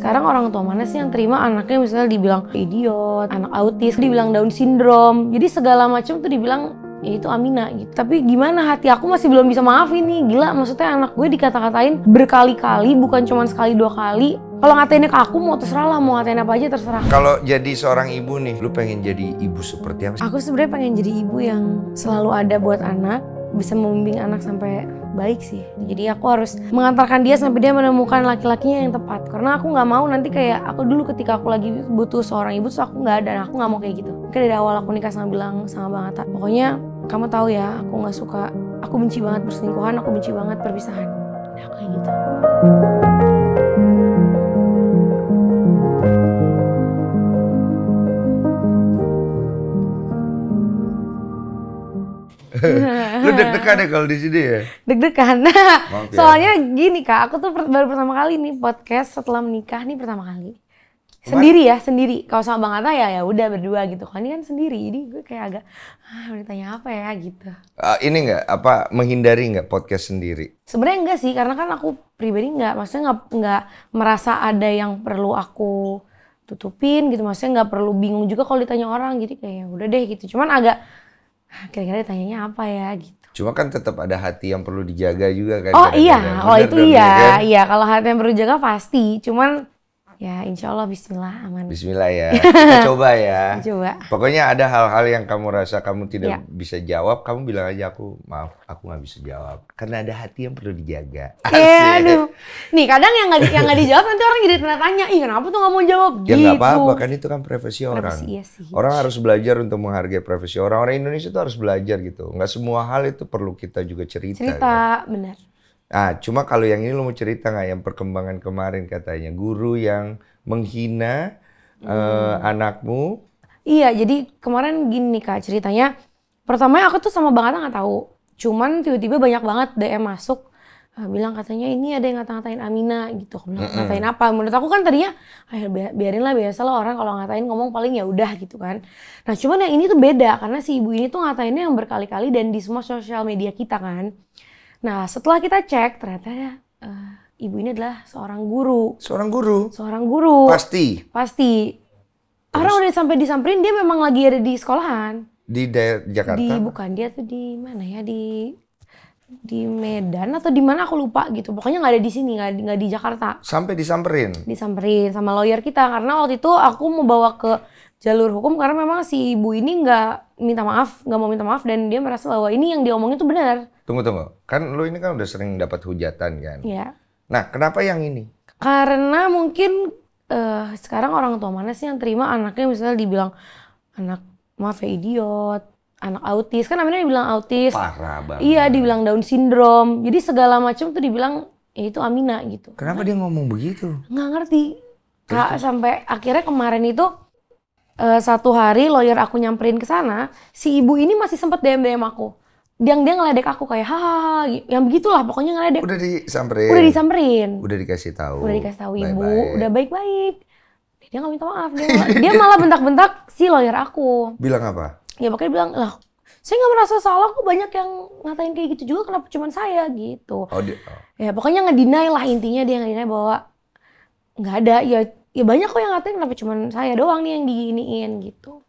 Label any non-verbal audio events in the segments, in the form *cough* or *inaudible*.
Sekarang orang tua mana sih yang terima anaknya misalnya dibilang idiot, anak autis, dibilang Down syndrome. Jadi segala macam tuh dibilang ya itu Amina gitu. Tapi gimana hati aku masih belum bisa maafin nih. Gila maksudnya anak gue dikata-katain berkali-kali bukan cuma sekali dua kali. Kalau ngatainnya ke aku mau terserah lah, mau ngatain apa aja terserah. Kalau jadi seorang ibu nih, lu pengen jadi ibu seperti apa Aku sebenarnya pengen jadi ibu yang selalu ada buat anak, bisa membimbing anak sampai baik sih jadi aku harus mengantarkan dia sampai dia menemukan laki-lakinya yang tepat karena aku nggak mau nanti kayak aku dulu ketika aku lagi butuh seorang ibu terus aku nggak ada aku nggak mau kayak gitu kayak dari awal aku nikah sama bilang sama bang Atta pokoknya kamu tahu ya aku nggak suka aku benci banget perselingkuhan aku benci banget perpisahan nah, kayak gitu *laughs* Lu deg-degan ya kalau di sini ya? Deg-degan. *laughs* soalnya gini Kak, aku tuh baru pertama kali nih podcast setelah menikah nih pertama kali. Sendiri ya, sendiri. Kalau sama Bang Atta ya ya udah berdua gitu. Kalau ini kan sendiri, jadi gue kayak agak ah mau ditanya apa ya gitu. Uh, ini enggak apa menghindari enggak podcast sendiri? Sebenarnya enggak sih, karena kan aku pribadi enggak maksudnya enggak enggak merasa ada yang perlu aku tutupin gitu maksudnya nggak perlu bingung juga kalau ditanya orang jadi kayak ya udah deh gitu cuman agak kira-kira ditanyanya apa ya gitu. Cuma kan tetap ada hati yang perlu dijaga juga kan. Oh iya, kalau oh, itu iya, ya kan? iya kalau hati yang perlu dijaga pasti. Cuman Ya, insya Allah Bismillah aman. Bismillah ya, *laughs* kita coba ya. Coba. Pokoknya ada hal-hal yang kamu rasa kamu tidak ya. bisa jawab, kamu bilang aja aku maaf, aku nggak bisa jawab. Karena ada hati yang perlu dijaga. *laughs* Iya, aduh. Nih kadang yang nggak yang gak dijawab nanti orang jadi pernah tanya, ih kenapa tuh nggak mau jawab? Ya nggak gitu. apa-apa, kan itu kan profesi orang. iya sih. Orang harus belajar untuk menghargai profesi orang. Orang Indonesia tuh harus belajar gitu. Nggak semua hal itu perlu kita juga cerita. Cerita, kan? benar. Ah, cuma kalau yang ini lo mau cerita nggak yang perkembangan kemarin katanya guru yang menghina eh, hmm. uh, anakmu? Iya, jadi kemarin gini kak ceritanya. Pertama aku tuh sama banget nggak tahu. Cuman tiba-tiba banyak banget DM masuk eh, bilang katanya ini ada yang ngata-ngatain Amina gitu. bilang ngatain apa? Menurut aku kan tadinya ah, ya, biarinlah biasa lah orang kalau ngatain ngomong paling ya udah gitu kan. Nah, cuman yang ini tuh beda karena si ibu ini tuh ngatainnya yang berkali-kali dan di semua sosial media kita kan. Nah, setelah kita cek ternyata uh, ibu ini adalah seorang guru. Seorang guru. Seorang guru. Pasti. Pasti. Karena Orang udah sampai disamperin dia memang lagi ada di sekolahan. Di daerah Jakarta. Di bukan dia tuh di mana ya di di Medan atau di mana aku lupa gitu. Pokoknya nggak ada di sini, nggak di, gak di Jakarta. Sampai disamperin. Disamperin sama lawyer kita karena waktu itu aku mau bawa ke jalur hukum karena memang si ibu ini nggak minta maaf, nggak mau minta maaf dan dia merasa bahwa ini yang dia omongin itu benar. Tunggu tunggu, kan lo ini kan udah sering dapat hujatan kan? Iya. Nah, kenapa yang ini? Karena mungkin uh, sekarang orang tua mana sih yang terima anaknya misalnya dibilang anak maaf ya idiot, anak autis kan namanya dibilang autis. Parah banget. Iya, dibilang Down syndrome. Jadi segala macam tuh dibilang ya itu Amina gitu. Kenapa nah, dia ngomong begitu? Nggak ngerti. Kak sampai akhirnya kemarin itu uh, satu hari lawyer aku nyamperin ke sana, si ibu ini masih sempet DM DM aku. Dia dia ngeledek aku kayak hahaha, yang begitulah pokoknya ngeledek. Udah disamperin. Udah disamperin. Udah dikasih tahu. Udah dikasih tahu ibu, baik udah baik-baik. Dia nggak minta maaf, dia, *laughs* dia malah bentak-bentak si lawyer aku. Bilang apa? Ya pokoknya bilang lah saya nggak merasa salah kok banyak yang ngatain kayak gitu juga kenapa cuma saya gitu oh, oh. ya pokoknya ngedinai lah intinya dia ngedinai bahwa nggak ada ya ya banyak kok yang ngatain kenapa cuman saya doang nih yang diginiin gitu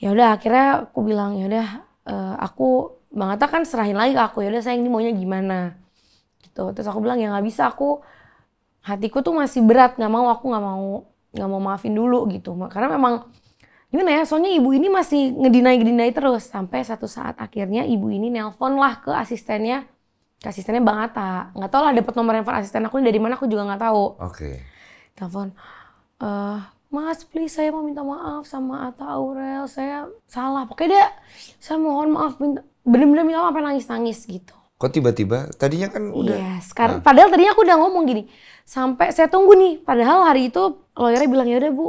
ya udah akhirnya aku bilang ya udah eh, aku bang kan serahin lagi ke aku ya udah saya ini maunya gimana gitu terus aku bilang ya nggak bisa aku hatiku tuh masih berat nggak mau aku nggak mau nggak mau maafin dulu gitu karena memang gimana ya soalnya ibu ini masih ngedinai ngedinai terus sampai satu saat akhirnya ibu ini nelpon lah ke asistennya ke asistennya bang Atta nggak tau lah dapat nomor handphone asisten aku ini dari mana aku juga nggak tahu okay telepon eh Mas, please saya mau minta maaf sama Ata Aurel. Saya salah. Pokoknya dia, saya mohon maaf. Bener-bener minta maaf, nangis-nangis gitu. Kok tiba-tiba? Tadinya kan udah. Iya, yes, sekarang. Nah. Padahal tadinya aku udah ngomong gini. Sampai saya tunggu nih. Padahal hari itu lawyernya bilang, ya udah Bu,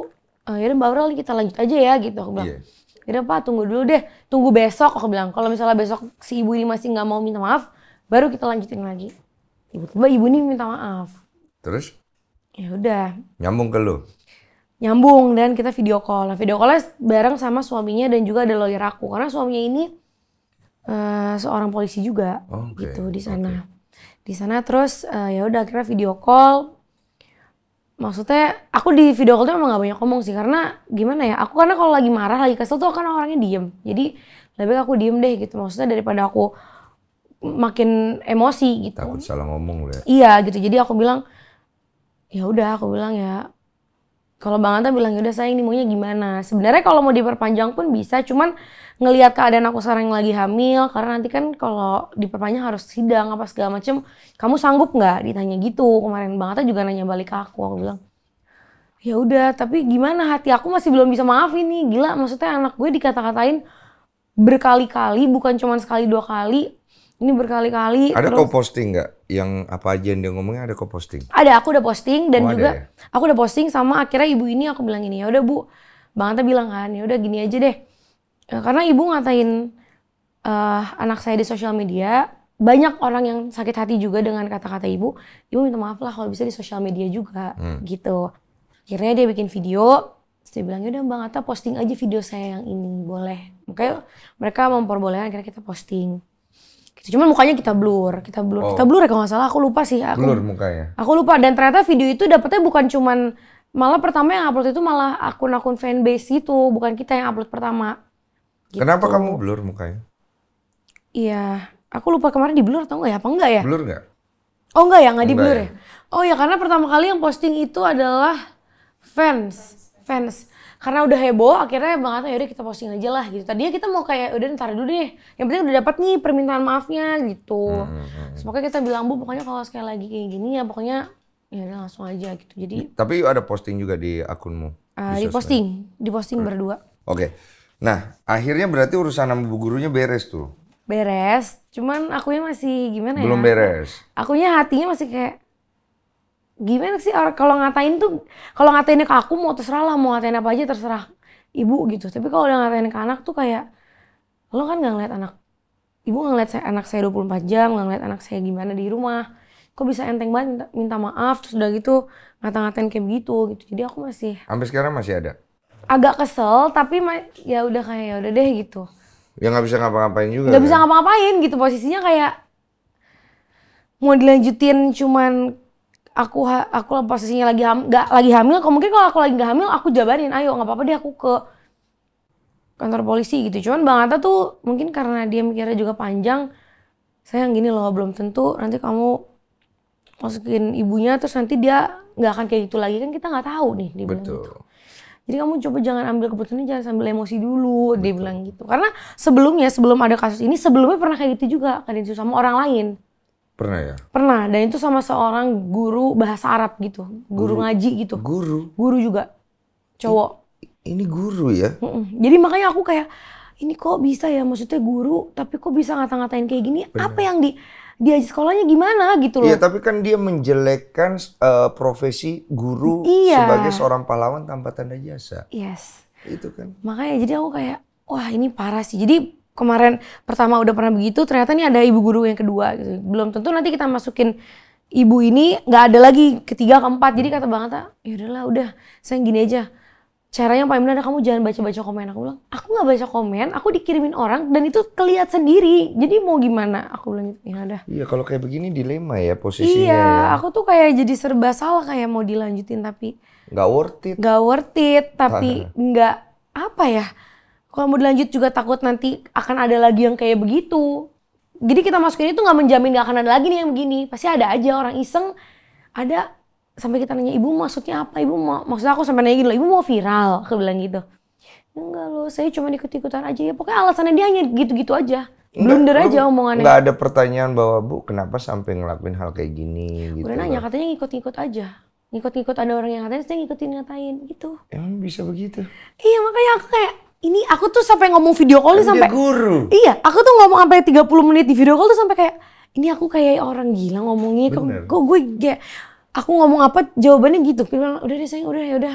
eh, yaudah Mbak Aurel kita lanjut aja ya gitu. Aku bilang, yes. Iya. yaudah Pak tunggu dulu deh. Tunggu besok aku bilang. Kalau misalnya besok si ibu ini masih nggak mau minta maaf, baru kita lanjutin lagi. Tiba-tiba ibu ini minta maaf. Terus? ya udah nyambung ke lu nyambung dan kita video call nah video callnya bareng sama suaminya dan juga ada lawyer aku karena suaminya ini uh, seorang polisi juga okay. gitu di sana okay. di sana terus uh, ya udah akhirnya video call maksudnya aku di video call tuh emang gak banyak ngomong sih karena gimana ya aku karena kalau lagi marah lagi kesel tuh kan orangnya diem jadi lebih aku diem deh gitu maksudnya daripada aku makin emosi gitu takut salah ngomong lu ya iya gitu jadi aku bilang ya udah aku bilang ya kalau Bang Anta bilang ya udah saya ini maunya gimana sebenarnya kalau mau diperpanjang pun bisa cuman ngelihat keadaan aku sekarang yang lagi hamil karena nanti kan kalau diperpanjang harus sidang apa segala macem kamu sanggup nggak ditanya gitu kemarin Bang Anta juga nanya balik ke aku aku bilang ya udah tapi gimana hati aku masih belum bisa maafin ini gila maksudnya anak gue dikata-katain berkali-kali bukan cuma sekali dua kali ini berkali-kali. Ada terus... kau posting nggak? Yang apa aja yang dia ngomongnya ada kau posting? Ada, aku udah posting dan oh, juga ya? aku udah posting sama akhirnya ibu ini aku bilang ini ya udah bu, bang Anta bilang kan, ya udah gini aja deh. Ya, karena ibu ngatain uh, anak saya di sosial media, banyak orang yang sakit hati juga dengan kata-kata ibu. Ibu minta maaf lah kalau bisa di sosial media juga hmm. gitu. Akhirnya dia bikin video, terus dia bilang ya udah bang Ata posting aja video saya yang ini boleh. Makanya mereka memperbolehkan akhirnya kita posting gitu. Cuman mukanya kita blur, kita blur, oh. kita blur ya kalau nggak salah. Aku lupa sih. Aku, blur mukanya. Aku lupa dan ternyata video itu dapetnya bukan cuman malah pertama yang upload itu malah akun-akun fanbase itu, bukan kita yang upload pertama. Gitu. Kenapa kamu blur mukanya? Iya, aku lupa kemarin di blur atau enggak ya? Apa enggak ya? Blur enggak? Oh enggak ya, enggak, enggak di blur ya. ya. Oh ya karena pertama kali yang posting itu adalah fans, fans karena udah heboh akhirnya bang Atta yaudah kita posting aja lah gitu tadinya kita mau kayak udah ntar dulu deh yang penting udah dapat nih permintaan maafnya gitu hmm, hmm, Semoga hmm. kita bilang bu pokoknya kalau sekali lagi kayak gini ya pokoknya ya udah langsung aja gitu jadi tapi ada posting juga di akunmu uh, di posting di posting hmm. berdua oke okay. nah akhirnya berarti urusan sama bu gurunya beres tuh beres cuman akunya masih gimana belum ya belum beres akunya hatinya masih kayak gimana sih kalau ngatain tuh kalau ngatain ke aku mau terserah lah mau ngatain apa aja terserah ibu gitu tapi kalau udah ngatain ke anak tuh kayak lo kan nggak ngeliat anak ibu nggak ngeliat saya, anak saya 24 jam nggak ngeliat anak saya gimana di rumah kok bisa enteng banget minta, minta maaf terus udah gitu ngata-ngatain kayak begitu gitu jadi aku masih sampai sekarang masih ada agak kesel tapi ya udah kayak ya udah deh gitu ya nggak bisa ngapa-ngapain juga nggak kan? bisa ngapa-ngapain gitu posisinya kayak mau dilanjutin cuman aku aku posisinya lagi ham, gak, lagi hamil kalau mungkin kalau aku lagi gak hamil aku jabarin ayo nggak apa-apa dia aku ke kantor polisi gitu cuman bang Atta tuh mungkin karena dia mikirnya juga panjang Saya gini loh belum tentu nanti kamu masukin ibunya terus nanti dia nggak akan kayak gitu lagi kan kita nggak tahu nih dia Betul. bilang gitu jadi kamu coba jangan ambil keputusan jangan sambil emosi dulu Betul. dia bilang gitu karena sebelumnya sebelum ada kasus ini sebelumnya pernah kayak gitu juga kadang sama orang lain Pernah ya? Pernah, dan itu sama seorang guru bahasa Arab gitu, guru, guru ngaji gitu. Guru? Guru juga, cowok. Ini, guru ya? Jadi makanya aku kayak, ini kok bisa ya, maksudnya guru, tapi kok bisa ngata-ngatain kayak gini, Bener. apa yang di, dia sekolahnya gimana gitu loh. Iya, tapi kan dia menjelekkan uh, profesi guru iya. sebagai seorang pahlawan tanpa tanda jasa. Yes. Itu kan. Makanya jadi aku kayak, wah ini parah sih. Jadi kemarin pertama udah pernah begitu ternyata nih ada ibu guru yang kedua gitu belum tentu nanti kita masukin ibu ini nggak ada lagi ketiga keempat jadi kata banget Atta ya udahlah udah saya gini aja caranya yang paling benar kamu jangan baca baca komen aku bilang aku nggak baca komen aku dikirimin orang dan itu keliat sendiri jadi mau gimana aku bilang gitu ya udah iya kalau kayak begini dilema ya posisinya iya ya. aku tuh kayak jadi serba salah kayak mau dilanjutin tapi nggak worth it nggak worth it tapi nggak apa ya kalau mau dilanjut juga takut nanti akan ada lagi yang kayak begitu. Jadi kita masukin itu nggak menjamin nggak akan ada lagi nih yang begini. Pasti ada aja orang iseng. Ada sampai kita nanya ibu maksudnya apa? Ibu mau maksud aku sampai nanya gitu Ibu mau viral? Aku bilang gitu. Enggak loh, saya cuma ikut-ikutan aja ya. Pokoknya alasannya dia hanya gitu-gitu aja. Blunder aja omongannya. Enggak ada pertanyaan bahwa Bu, kenapa sampai ngelakuin hal kayak gini gitu. Udah nanya katanya ngikut-ngikut aja. Ngikut-ngikut ada orang yang ngatain, saya ngikutin ngatain gitu. Emang bisa begitu? Iya, makanya aku kayak ini aku tuh sampai ngomong video call tuh kan sampai guru. Iya, aku tuh ngomong sampai 30 menit di video call tuh sampai kayak ini aku kayak orang gila ngomongnya kok, kok gue kayak aku ngomong apa jawabannya gitu. Dia bilang, "Udah deh sayang, udah ya udah.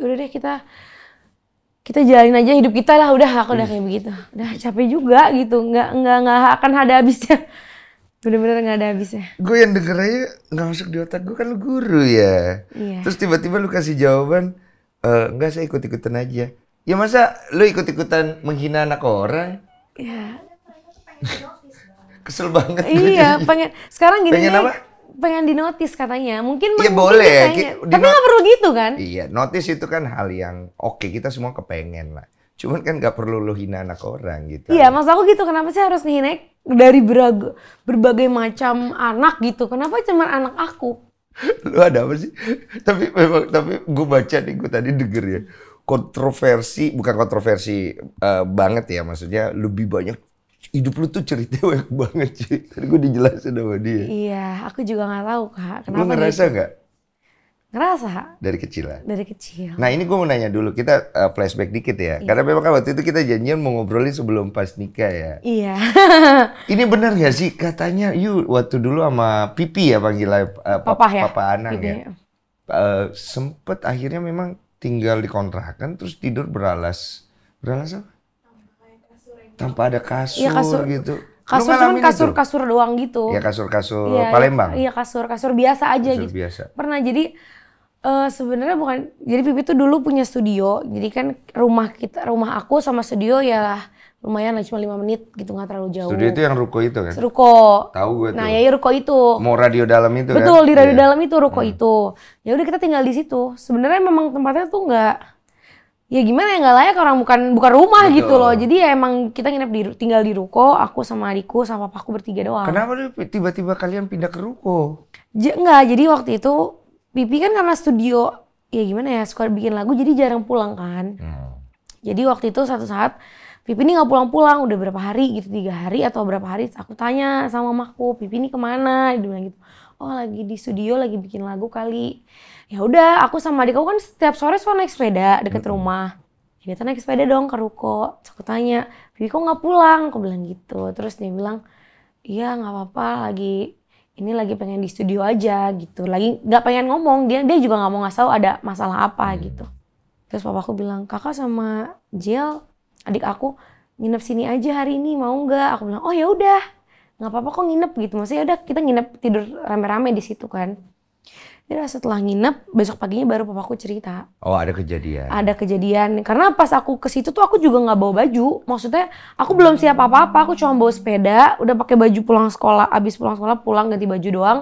Udah deh kita kita jalanin aja hidup kita lah udah aku udah iya. kayak begitu udah capek juga gitu nggak nggak nggak akan ada habisnya *laughs* bener-bener nggak ada habisnya gue yang denger aja nggak masuk di otak gue kan lu guru ya iya. terus tiba-tiba lu kasih jawaban e, nggak saya ikut-ikutan aja Ya masa lu ikut-ikutan menghina anak orang? Iya. Kesel banget. Iya, pengen sekarang gini. Pengen apa? Pengen dinotis katanya. Mungkin Iya boleh. ya, Tapi nggak perlu gitu kan? Iya, notis itu kan hal yang oke, okay, kita semua kepengen lah. Cuman kan nggak perlu lu hina anak orang gitu. Iya, maksud aku gitu. Kenapa sih harus ngehina dari berbagai macam anak gitu? Kenapa cuma anak aku? lu ada apa sih? Tapi memang, tapi gue baca nih, gue tadi denger ya kontroversi bukan kontroversi uh, banget ya maksudnya lebih banyak hidup lu tuh cerita *laughs* banyak banget sih. Tadi gue dijelasin sama dia. Iya, aku juga nggak tahu kak. Kenapa lu ngerasa nggak? Ngerasa. Dari kecil lah. Dari kecil. Nah ini gue mau nanya dulu, kita uh, flashback dikit ya. Iya. Karena memang kan waktu itu kita janjian mau ngobrolin sebelum pas nikah ya. Iya. *laughs* ini benar gak sih? Katanya you waktu dulu sama Pipi ya panggilan uh, eh, papa, papa ya. Papa Anang Pipi. ya. Uh, sempet akhirnya memang tinggal di kontrakan terus tidur beralas. Beralas apa? Tanpa ada kasur, ya, kasur. gitu. Kasur cuma kasur-kasur kasur doang gitu. Ya kasur-kasur ya, Palembang. Iya kasur-kasur biasa aja kasur gitu. biasa. Pernah jadi uh, sebenarnya bukan jadi Pipi tuh dulu punya studio. Jadi kan rumah kita rumah aku sama studio ya lumayan lah cuma lima menit gitu nggak terlalu jauh. Studio itu yang ruko itu kan? Ruko. Tahu gue tuh. Nah, ya, ya ruko itu. Mau radio dalam itu Betul, kan? Betul, di radio yeah. dalam itu ruko hmm. itu. Ya udah kita tinggal di situ. Sebenarnya memang tempatnya tuh nggak ya gimana ya nggak layak orang bukan bukan rumah gitu Betul. gitu loh. Jadi ya emang kita nginep di tinggal di ruko, aku sama adikku sama papaku bertiga doang. Kenapa tiba-tiba kalian pindah ke ruko? J enggak, jadi waktu itu Pipi kan karena studio ya gimana ya suka bikin lagu jadi jarang pulang kan. Hmm. Jadi waktu itu satu saat Pipi ini nggak pulang-pulang udah berapa hari gitu tiga hari atau berapa hari aku tanya sama mamaku Pipi ini kemana dia bilang gitu oh lagi di studio lagi bikin lagu kali ya udah aku sama adik aku kan setiap sore suka naik sepeda deket mm -hmm. rumah ya, dia naik sepeda dong ke ruko aku tanya Pipi kok nggak pulang aku bilang gitu terus dia bilang iya nggak apa-apa lagi ini lagi pengen di studio aja gitu lagi nggak pengen ngomong dia dia juga nggak mau ngasau ada masalah apa hmm. gitu terus papaku bilang kakak sama Jill adik aku nginep sini aja hari ini mau nggak aku bilang oh ya udah nggak apa-apa kok nginep gitu maksudnya udah kita nginep tidur rame-rame di situ kan jadi ya setelah nginep besok paginya baru papaku cerita. Oh ada kejadian. Ada kejadian karena pas aku ke situ tuh aku juga nggak bawa baju. Maksudnya aku belum siap apa-apa. Aku cuma bawa sepeda. Udah pakai baju pulang sekolah. Abis pulang sekolah pulang ganti baju doang.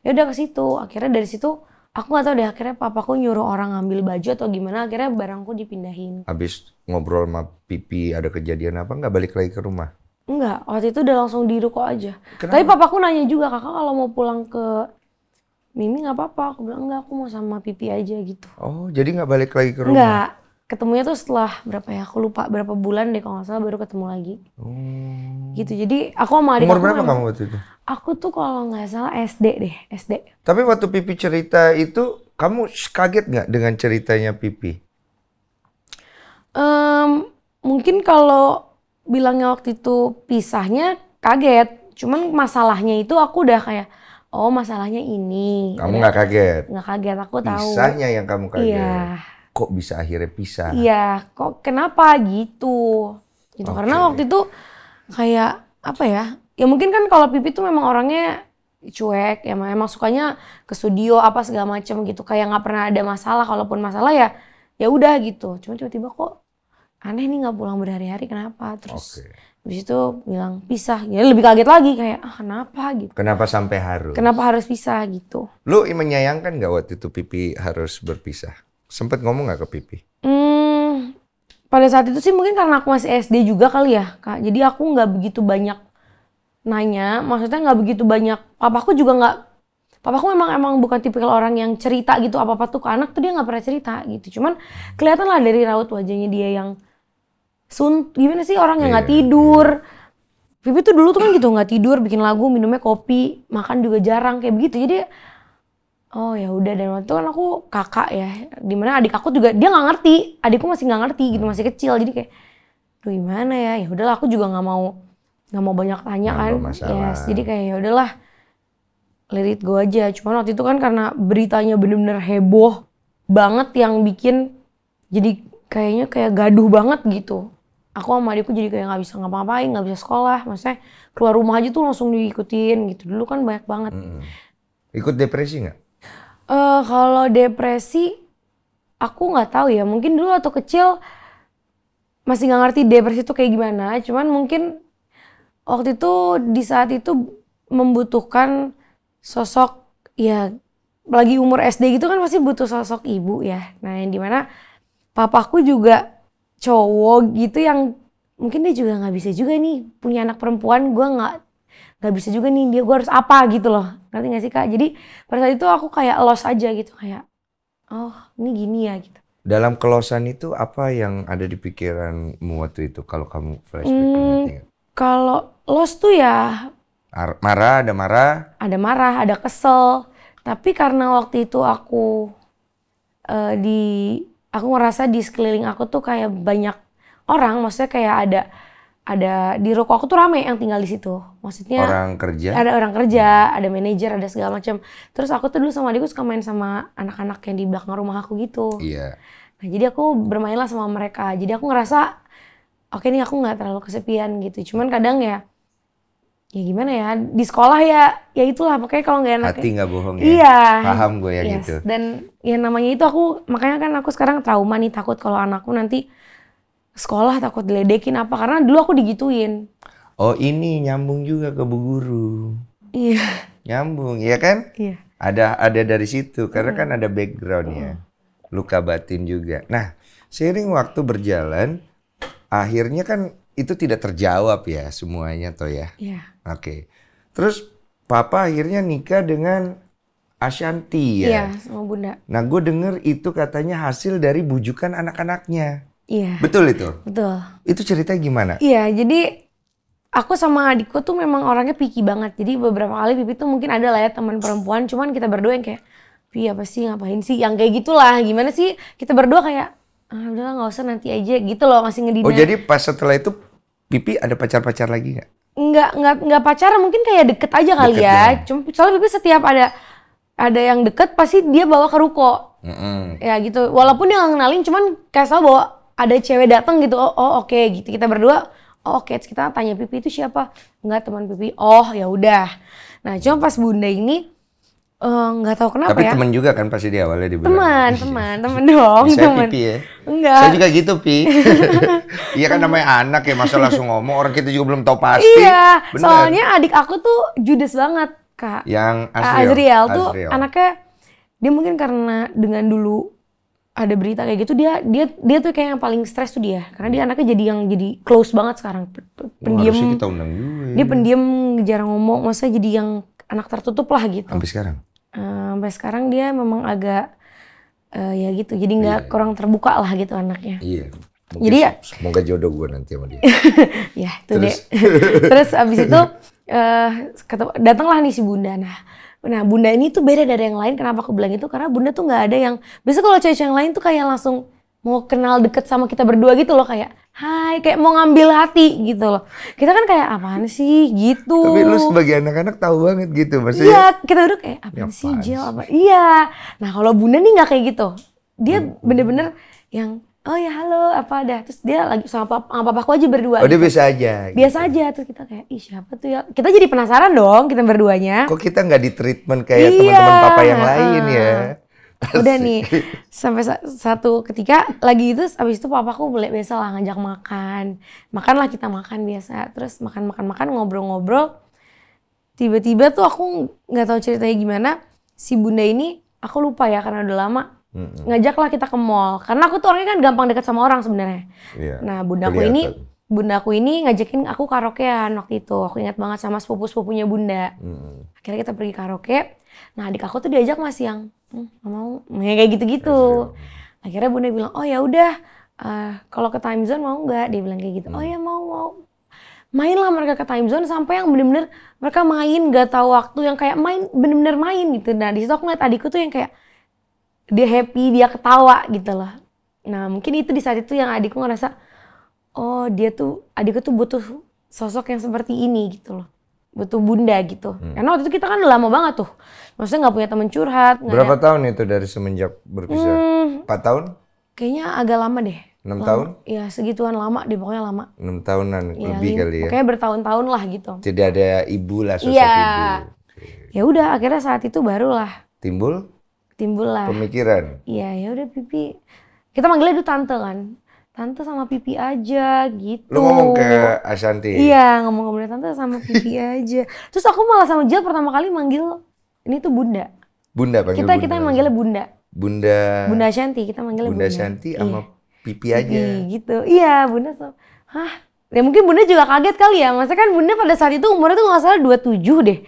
Ya udah ke situ. Akhirnya dari situ aku gak tau deh akhirnya papaku nyuruh orang ngambil baju atau gimana akhirnya barangku dipindahin habis ngobrol sama pipi ada kejadian apa nggak balik lagi ke rumah Enggak, waktu itu udah langsung di ruko aja. Kenapa? Tapi papaku nanya juga, kakak kalau mau pulang ke Mimi nggak apa-apa. Aku bilang, enggak, aku mau sama Pipi aja gitu. Oh, jadi nggak balik lagi ke rumah? Enggak, ketemunya tuh setelah berapa ya aku lupa berapa bulan deh kalau nggak salah baru ketemu lagi hmm. gitu jadi aku sama adik umur berapa kan- kamu waktu itu aku tuh kalau nggak salah SD deh SD tapi waktu Pipi cerita itu kamu kaget nggak dengan ceritanya Pipi um, mungkin kalau bilangnya waktu itu pisahnya kaget cuman masalahnya itu aku udah kayak oh masalahnya ini kamu nggak kaget nggak kaget aku tahu pisahnya yang kamu kaget iya kok bisa akhirnya pisah? Iya, kok kenapa gitu? Gitu okay. karena waktu itu kayak apa ya? Ya mungkin kan kalau Pipi tuh memang orangnya cuek, ya memang sukanya ke studio apa segala macem gitu. Kayak nggak pernah ada masalah, kalaupun masalah ya ya udah gitu. Cuma tiba-tiba kok aneh nih nggak pulang berhari-hari kenapa? Terus okay. Habis itu bilang pisah, ya lebih kaget lagi kayak ah kenapa gitu. Kenapa sampai harus? Kenapa harus pisah gitu? Lu menyayangkan nggak waktu itu Pipi harus berpisah? Sempet ngomong nggak ke Pipi? Hmm, pada saat itu sih mungkin karena aku masih SD juga kali ya, Kak. Jadi aku nggak begitu banyak nanya, maksudnya nggak begitu banyak. aku juga nggak aku memang emang bukan tipikal orang yang cerita gitu apa-apa tuh ke anak tuh dia nggak pernah cerita gitu. Cuman kelihatan lah dari raut wajahnya dia yang sun gimana sih orang yang nggak yeah, iya. tidur. Yeah. Pipi tuh dulu tuh kan gitu nggak tidur, bikin lagu, minumnya kopi, makan juga jarang kayak begitu. Jadi oh ya udah dan waktu itu kan aku kakak ya dimana adik aku juga dia nggak ngerti adikku masih nggak ngerti gitu masih kecil jadi kayak tuh gimana ya ya udahlah aku juga nggak mau nggak mau banyak tanya kan yes jadi kayak ya udahlah lirit gue aja cuman waktu itu kan karena beritanya bener-bener heboh banget yang bikin jadi kayaknya kayak gaduh banget gitu aku sama adikku jadi kayak nggak bisa ngapa-ngapain nggak bisa sekolah maksudnya keluar rumah aja tuh langsung diikutin gitu dulu kan banyak banget hmm. ikut depresi nggak uh, kalau depresi aku nggak tahu ya mungkin dulu atau kecil masih nggak ngerti depresi itu kayak gimana cuman mungkin waktu itu di saat itu membutuhkan sosok ya lagi umur SD gitu kan pasti butuh sosok ibu ya nah yang dimana papaku juga cowok gitu yang mungkin dia juga nggak bisa juga nih punya anak perempuan gue nggak Gak bisa juga nih dia gue harus apa gitu loh ngerti gak sih kak jadi pada saat itu aku kayak los aja gitu kayak oh ini gini ya gitu dalam kelosan itu apa yang ada di pikiranmu waktu itu kalau kamu flashback hmm, kalau los tuh ya Ar marah ada marah ada marah ada kesel tapi karena waktu itu aku uh, di aku ngerasa di sekeliling aku tuh kayak banyak orang maksudnya kayak ada ada di ruko aku tuh rame yang tinggal di situ. Maksudnya orang kerja. Ada orang kerja, ada manajer, ada segala macam. Terus aku tuh dulu sama adikku suka main sama anak-anak yang di belakang rumah aku gitu. Iya. Nah, jadi aku bermainlah sama mereka. Jadi aku ngerasa oke okay, nih aku nggak terlalu kesepian gitu. Cuman kadang ya ya gimana ya di sekolah ya ya itulah pokoknya kalau nggak enak hati nggak bohong ya iya paham gue ya yes. gitu dan ya namanya itu aku makanya kan aku sekarang trauma nih takut kalau anakku nanti sekolah takut diledekin apa karena dulu aku digituin oh ini nyambung juga ke bu guru iya nyambung ya kan iya ada ada dari situ karena hmm. kan ada backgroundnya luka batin juga nah sering waktu berjalan akhirnya kan itu tidak terjawab ya semuanya toh ya iya oke okay. terus papa akhirnya nikah dengan Ashanti ya. Iya, sama Bunda. Nah, gue denger itu katanya hasil dari bujukan anak-anaknya. Iya. Betul itu? Betul. Itu ceritanya gimana? Iya, jadi aku sama adikku tuh memang orangnya picky banget. Jadi beberapa kali Pipi tuh mungkin ada lah ya teman perempuan, cuman kita berdua yang kayak, Pi apa sih ngapain sih? Yang kayak gitulah. Gimana sih? Kita berdua kayak, ah udah nggak usah nanti aja gitu loh masih ngedina. Oh jadi pas setelah itu Pipi ada pacar-pacar lagi nggak? Nggak, nggak, nggak pacaran mungkin kayak deket aja kali ya. ya. Cuma soalnya Pipi setiap ada ada yang deket pasti dia bawa ke ruko. Mm -hmm. Ya gitu. Walaupun dia nggak ngenalin, cuman kayak tau bawa ada cewek datang gitu oh, oh oke okay. gitu kita berdua oh oke okay. kita tanya pipi itu siapa nggak teman pipi oh ya udah nah cuma pas bunda ini eh, nggak uh, tahu kenapa tapi ya. Tapi teman juga kan pasti di awalnya di. Teman, *laughs* teman, teman dong. Saya teman. pipi ya. Enggak. Saya juga gitu pi. *laughs* iya kan namanya anak ya masa langsung ngomong orang kita juga belum tahu pasti. Iya. Bener. Soalnya adik aku tuh judes banget kak. Yang Azriel. Azriel. tuh Azriel. anaknya dia mungkin karena dengan dulu ada berita kayak gitu dia dia dia tuh kayak yang paling stres tuh dia karena dia anaknya jadi yang jadi close banget sekarang pendiam dia pendiam jarang ngomong masa jadi yang anak tertutup lah gitu sampai sekarang uh, sampai sekarang dia memang agak uh, ya gitu jadi nggak yeah. kurang terbuka lah gitu anaknya iya yeah. Mungkin jadi ya semoga jodoh gue nanti sama dia *laughs* ya itu terus. deh *laughs* terus abis itu uh, datanglah nih si bunda nah Nah bunda ini tuh beda dari yang lain. Kenapa aku bilang itu? Karena bunda tuh nggak ada yang biasa kalau cewek yang lain tuh kayak langsung mau kenal deket sama kita berdua gitu loh kayak hai kayak mau ngambil hati gitu loh kita kan kayak apaan sih gitu tapi lu sebagai anak-anak tahu banget gitu maksudnya iya kita duduk kayak apa sih Jel apa iya nah kalau bunda nih nggak kayak gitu dia hmm. bener-bener hmm. yang oh ya halo apa ada terus dia lagi sama papa, sama papa aku aja berdua oh gitu. dia biasa aja gitu. biasa aja terus kita kayak ih siapa tuh ya kita jadi penasaran dong kita berduanya kok kita nggak di treatment kayak iya. teman-teman papa yang lain ya ah, ah. Asik. udah nih sampai satu ketika lagi itu habis itu papa aku boleh biasa lah ngajak makan makanlah kita makan biasa terus makan makan makan ngobrol-ngobrol tiba-tiba tuh aku nggak tahu ceritanya gimana si bunda ini aku lupa ya karena udah lama Mm-hmm. Ngajaklah kita ke mall. Karena aku tuh orangnya kan gampang dekat sama orang sebenarnya. Yeah. Nah, bunda aku ini bunda aku ini ngajakin aku karaokean waktu itu. Aku ingat banget sama sepupu-sepupunya bunda. Hmm. Akhirnya kita pergi karaoke. Nah, adik aku tuh diajak mas yang hm, gak mau *laughs* kayak gitu-gitu. Gitu. Akhirnya bunda bilang, "Oh ya udah, uh, kalau ke time zone mau nggak?" Dia bilang kayak gitu. Hmm. "Oh mm. ya mau, mau." Mainlah mereka ke time zone sampai yang bener-bener mereka main gak tahu waktu yang kayak main bener-bener main gitu. Nah, di situ aku ngeliat adikku tuh yang kayak dia happy dia ketawa gitu loh nah mungkin itu di saat itu yang adikku ngerasa oh dia tuh adikku tuh butuh sosok yang seperti ini gitu loh butuh bunda gitu hmm. karena waktu itu kita kan udah lama banget tuh maksudnya nggak punya teman curhat berapa ada... tahun itu dari semenjak berpisah hmm, 4 tahun kayaknya agak lama deh 6 lama. tahun? Ya segituan lama deh pokoknya lama. 6 tahunan ya, lebih kali ya. Kayak bertahun-tahun lah gitu. Tidak ada ibu lah sosok ya. ibu. Ya udah akhirnya saat itu barulah timbul timbul lah pemikiran iya ya udah pipi kita manggilnya itu tante kan tante sama pipi aja gitu. Lu ngomong ke Ashanti? Iya, ngomong ke tante sama pipi *laughs* aja. Terus aku malah sama Jill pertama kali manggil ini tuh bunda. Bunda panggil Kita bunda. kita manggilnya bunda. Bunda. Bunda Ashanti, kita manggilnya bunda. Bunda iya. sama iya. pipi aja. gitu. Iya, bunda sama Hah? Ya mungkin bunda juga kaget kali ya. Masa kan bunda pada saat itu umurnya tuh nggak salah tujuh deh.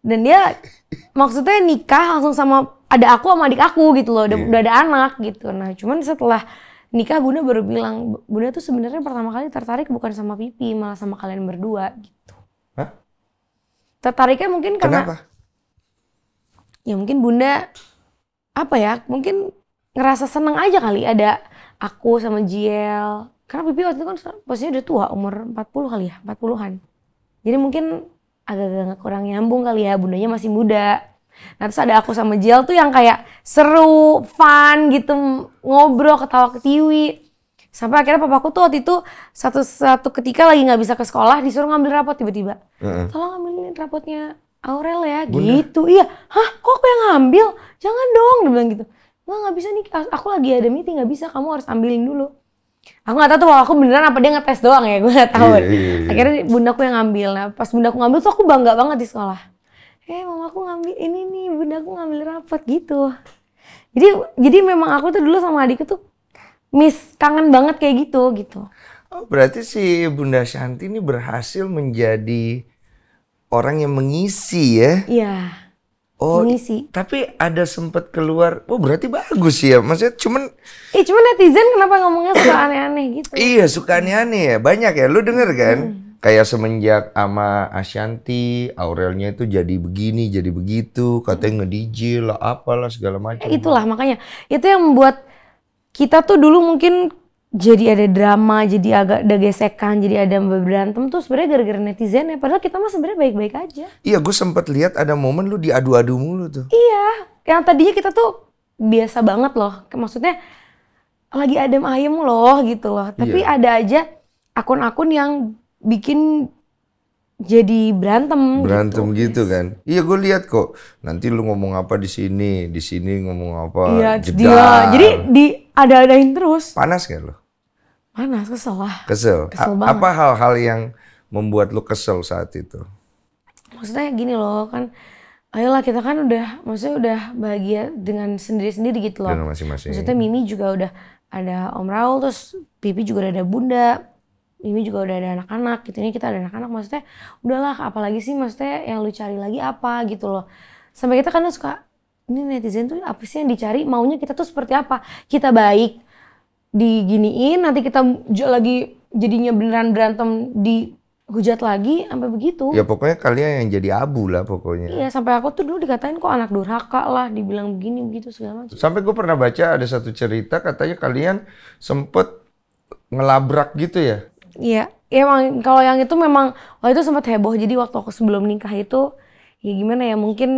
Dan dia *laughs* maksudnya nikah langsung sama ada aku sama adik aku gitu loh, udah, yeah. udah ada anak gitu. Nah, cuman setelah nikah Bunda baru bilang, Bunda tuh sebenarnya pertama kali tertarik bukan sama Pipi, malah sama kalian berdua gitu. Hah? Tertariknya mungkin karena Kenapa? Ya mungkin Bunda apa ya? Mungkin ngerasa seneng aja kali ada aku sama Jiel. Karena Pipi waktu itu kan posisinya udah tua, umur 40 kali ya, 40-an. Jadi mungkin agak-agak kurang nyambung kali ya, bundanya masih muda Nah terus ada aku sama Jill tuh yang kayak seru, fun gitu, ngobrol, ketawa ketiwi. Sampai akhirnya papaku tuh waktu itu satu satu ketika lagi nggak bisa ke sekolah disuruh ngambil rapot tiba-tiba. Tolong ngambilin rapotnya Aurel ya, Bunda. gitu. Iya, hah kok aku yang ngambil? Jangan dong, dia bilang gitu. Nggak nggak bisa nih, aku lagi ada meeting nggak bisa, kamu harus ambilin dulu. Aku nggak tahu tuh aku beneran apa dia ngetes doang ya, gue nggak tahu. Yeah, yeah, yeah. Iya. Akhirnya bundaku yang ngambil. Nah, pas bundaku ngambil tuh aku bangga banget di sekolah eh mama aku ngambil ini nih bunda aku ngambil rapat gitu jadi jadi memang aku tuh dulu sama adikku tuh miss kangen banget kayak gitu gitu oh, berarti si bunda Shanti ini berhasil menjadi orang yang mengisi ya iya Oh, mengisi. tapi ada sempet keluar. Oh, berarti bagus ya. Maksudnya cuman eh, cuman netizen kenapa ngomongnya suka aneh-aneh gitu? Iya, suka aneh-aneh ya. Banyak ya. Lu denger kan? Hmm kayak semenjak sama Ashanti, Aurelnya itu jadi begini, jadi begitu, katanya nge-DJ lah apalah segala macam. Itulah makanya itu yang membuat kita tuh dulu mungkin jadi ada drama, jadi agak ada gesekan, jadi ada berantem tuh sebenarnya gara-gara netizen ya. Padahal kita mah sebenarnya baik-baik aja. Iya, gue sempat lihat ada momen lu diadu-adu mulu tuh. Iya, yang tadinya kita tuh biasa banget loh. Maksudnya lagi adem ayem loh gitu loh. Tapi iya. ada aja akun-akun yang bikin jadi berantem gitu. berantem gitu, gitu kan iya gue lihat kok nanti lu ngomong apa di sini di sini ngomong apa iya dia jadi di ada adain terus panas gak lo panas kesel lah kesel, kesel banget. apa hal-hal yang membuat lu kesel saat itu maksudnya gini loh kan ayolah kita kan udah maksudnya udah bahagia dengan sendiri-sendiri gitu loh masih masing-masing maksudnya Mimi juga udah ada Om Raul terus Pipi juga udah ada Bunda ini juga udah ada anak-anak gitu ini kita ada anak-anak maksudnya udahlah apalagi sih maksudnya yang lu cari lagi apa gitu loh sampai kita kan suka ini netizen tuh apa sih yang dicari maunya kita tuh seperti apa kita baik diginiin nanti kita lagi jadinya beneran berantem di hujat lagi sampai begitu. Ya pokoknya kalian yang jadi abu lah pokoknya. Iya sampai aku tuh dulu dikatain kok anak durhaka lah, dibilang begini begitu segala macam. Sampai gue pernah baca ada satu cerita katanya kalian sempet ngelabrak gitu ya? Iya, ya emang kalau yang itu memang waktu oh, itu sempat heboh. Jadi waktu aku sebelum nikah itu ya gimana ya mungkin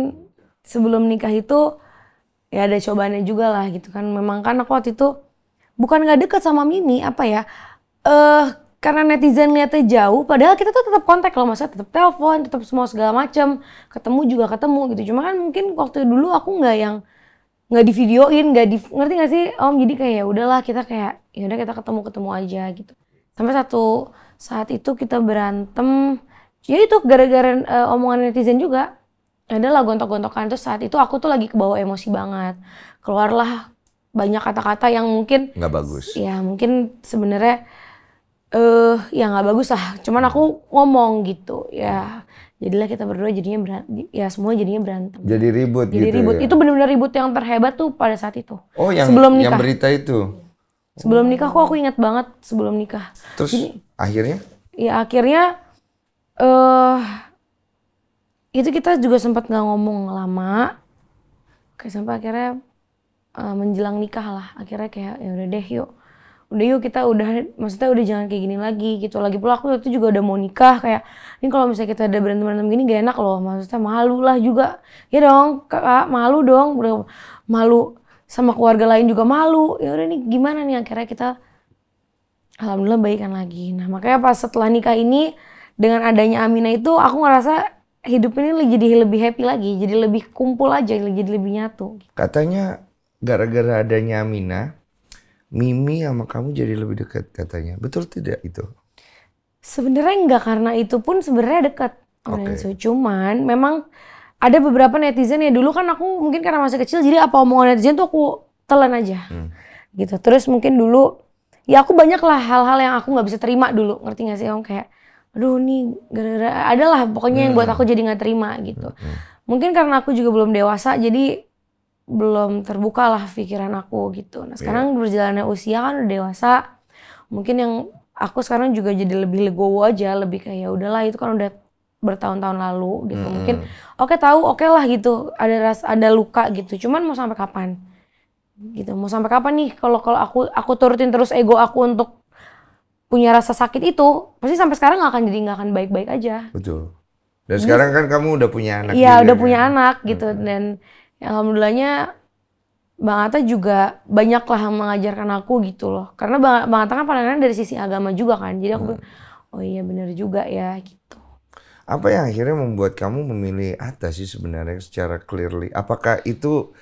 sebelum nikah itu ya ada cobaannya juga lah gitu kan. Memang kan aku waktu itu bukan nggak deket sama Mimi apa ya. Eh uh, karena netizen lihatnya jauh padahal kita tuh tetap kontak loh masa tetap telepon tetap semua segala macam, ketemu juga ketemu gitu cuma kan mungkin waktu dulu aku nggak yang nggak di videoin nggak di ngerti nggak sih om jadi kayak ya udahlah kita kayak ya udah kita ketemu ketemu aja gitu sampai satu saat itu kita berantem ya itu gara-gara uh, omongan netizen juga adalah gontok-gontokan terus saat itu aku tuh lagi kebawa emosi banget keluarlah banyak kata-kata yang mungkin nggak bagus ya mungkin sebenarnya eh uh, ya nggak bagus lah cuman aku ngomong gitu ya jadilah kita berdua jadinya berantem ya semua jadinya berantem jadi ribut jadi gitu ribut ya? itu benar-benar ribut yang terhebat tuh pada saat itu oh yang sebelum nikah yang berita itu Sebelum nikah kok aku ingat banget sebelum nikah. Terus Jadi, akhirnya? Ya akhirnya eh uh, itu kita juga sempat nggak ngomong lama. Kayak sampai akhirnya uh, menjelang nikah lah. Akhirnya kayak ya udah deh yuk. Udah yuk kita udah maksudnya udah jangan kayak gini lagi gitu. Lagi pula aku itu juga udah mau nikah kayak ini kalau misalnya kita ada berantem-berantem gini gak enak loh. Maksudnya malu lah juga. Ya dong, kak malu dong. Malu sama keluarga lain juga malu ya udah nih gimana nih akhirnya kita alhamdulillah baikan lagi nah makanya pas setelah nikah ini dengan adanya Amina itu aku ngerasa hidup ini jadi lebih happy lagi jadi lebih kumpul aja jadi lebih nyatu katanya gara-gara adanya Amina Mimi sama kamu jadi lebih dekat katanya betul tidak itu sebenarnya enggak karena itu pun sebenarnya dekat okay. cuman memang ada beberapa netizen ya dulu kan aku mungkin karena masih kecil jadi apa omongan netizen tuh aku telan aja hmm. gitu terus mungkin dulu ya aku banyak lah hal-hal yang aku nggak bisa terima dulu ngerti gak sih om kayak aduh nih gara-gara adalah pokoknya yang buat hmm. aku jadi nggak terima gitu hmm, hmm. mungkin karena aku juga belum dewasa jadi belum terbuka lah pikiran aku gitu nah iya. sekarang yeah. berjalannya usia kan udah dewasa mungkin yang aku sekarang juga jadi lebih legowo aja lebih kayak ya udahlah itu kan udah bertahun-tahun lalu gitu. Hmm. Mungkin oke okay, tahu, oke okay lah gitu. Ada ras ada luka gitu. Cuman mau sampai kapan? Gitu. Mau sampai kapan nih kalau kalau aku aku turutin terus ego aku untuk punya rasa sakit itu, pasti sampai sekarang nggak akan jadi nggak akan baik-baik aja. Betul. Dan sekarang kan kamu udah punya anak. Iya, udah kan? punya anak gitu hmm. dan alhamdulillahnya Bang Atta juga banyaklah yang mengajarkan aku gitu loh. Karena Bang, Bang kan pandangannya dari sisi agama juga kan. Jadi aku hmm. oh iya benar juga ya gitu. Apa yang akhirnya membuat kamu memilih atas sih sebenarnya secara clearly? Apakah itu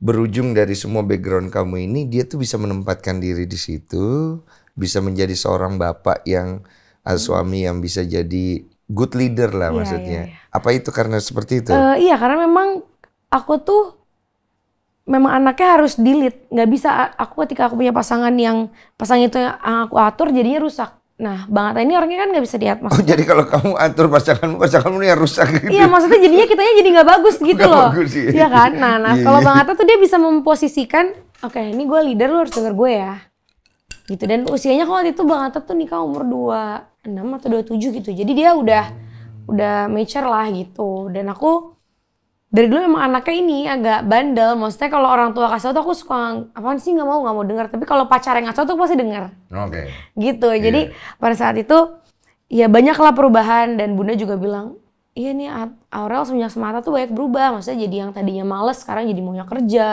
berujung dari semua background kamu ini dia tuh bisa menempatkan diri di situ, bisa menjadi seorang bapak yang uh, hmm. suami yang bisa jadi good leader lah yeah, iya, maksudnya. Yeah, yeah. Apa itu karena seperti itu? Uh, iya karena memang aku tuh memang anaknya harus dilit, nggak bisa aku ketika aku punya pasangan yang pasangan itu yang aku atur jadinya rusak. Nah, Bang Atta ini orangnya kan nggak bisa diatur. Oh, jadi kalau kamu atur pasanganmu, pasanganmu yang rusak gitu. Iya, maksudnya jadinya kitanya jadi nggak bagus gitu gak loh. Bagus, iya. iya kan? Nah, nah iya, kalau iya. Bang Atta tuh dia bisa memposisikan, oke okay, ini gue leader, lu harus denger gue ya. Gitu, dan usianya kalau waktu itu Bang Atta tuh nikah umur 26 atau 27 gitu. Jadi dia udah udah mature lah gitu. Dan aku dari dulu emang anaknya ini agak bandel. Maksudnya kalau orang tua kasih tau tuh aku suka apaan sih nggak mau nggak mau dengar. Tapi kalau pacar yang ngasih tau tuh pasti dengar. Oke. Okay. Gitu. Yeah. Jadi pada saat itu ya banyaklah perubahan dan bunda juga bilang iya nih Aurel semenjak semata tuh banyak berubah. Maksudnya jadi yang tadinya males sekarang jadi maunya kerja.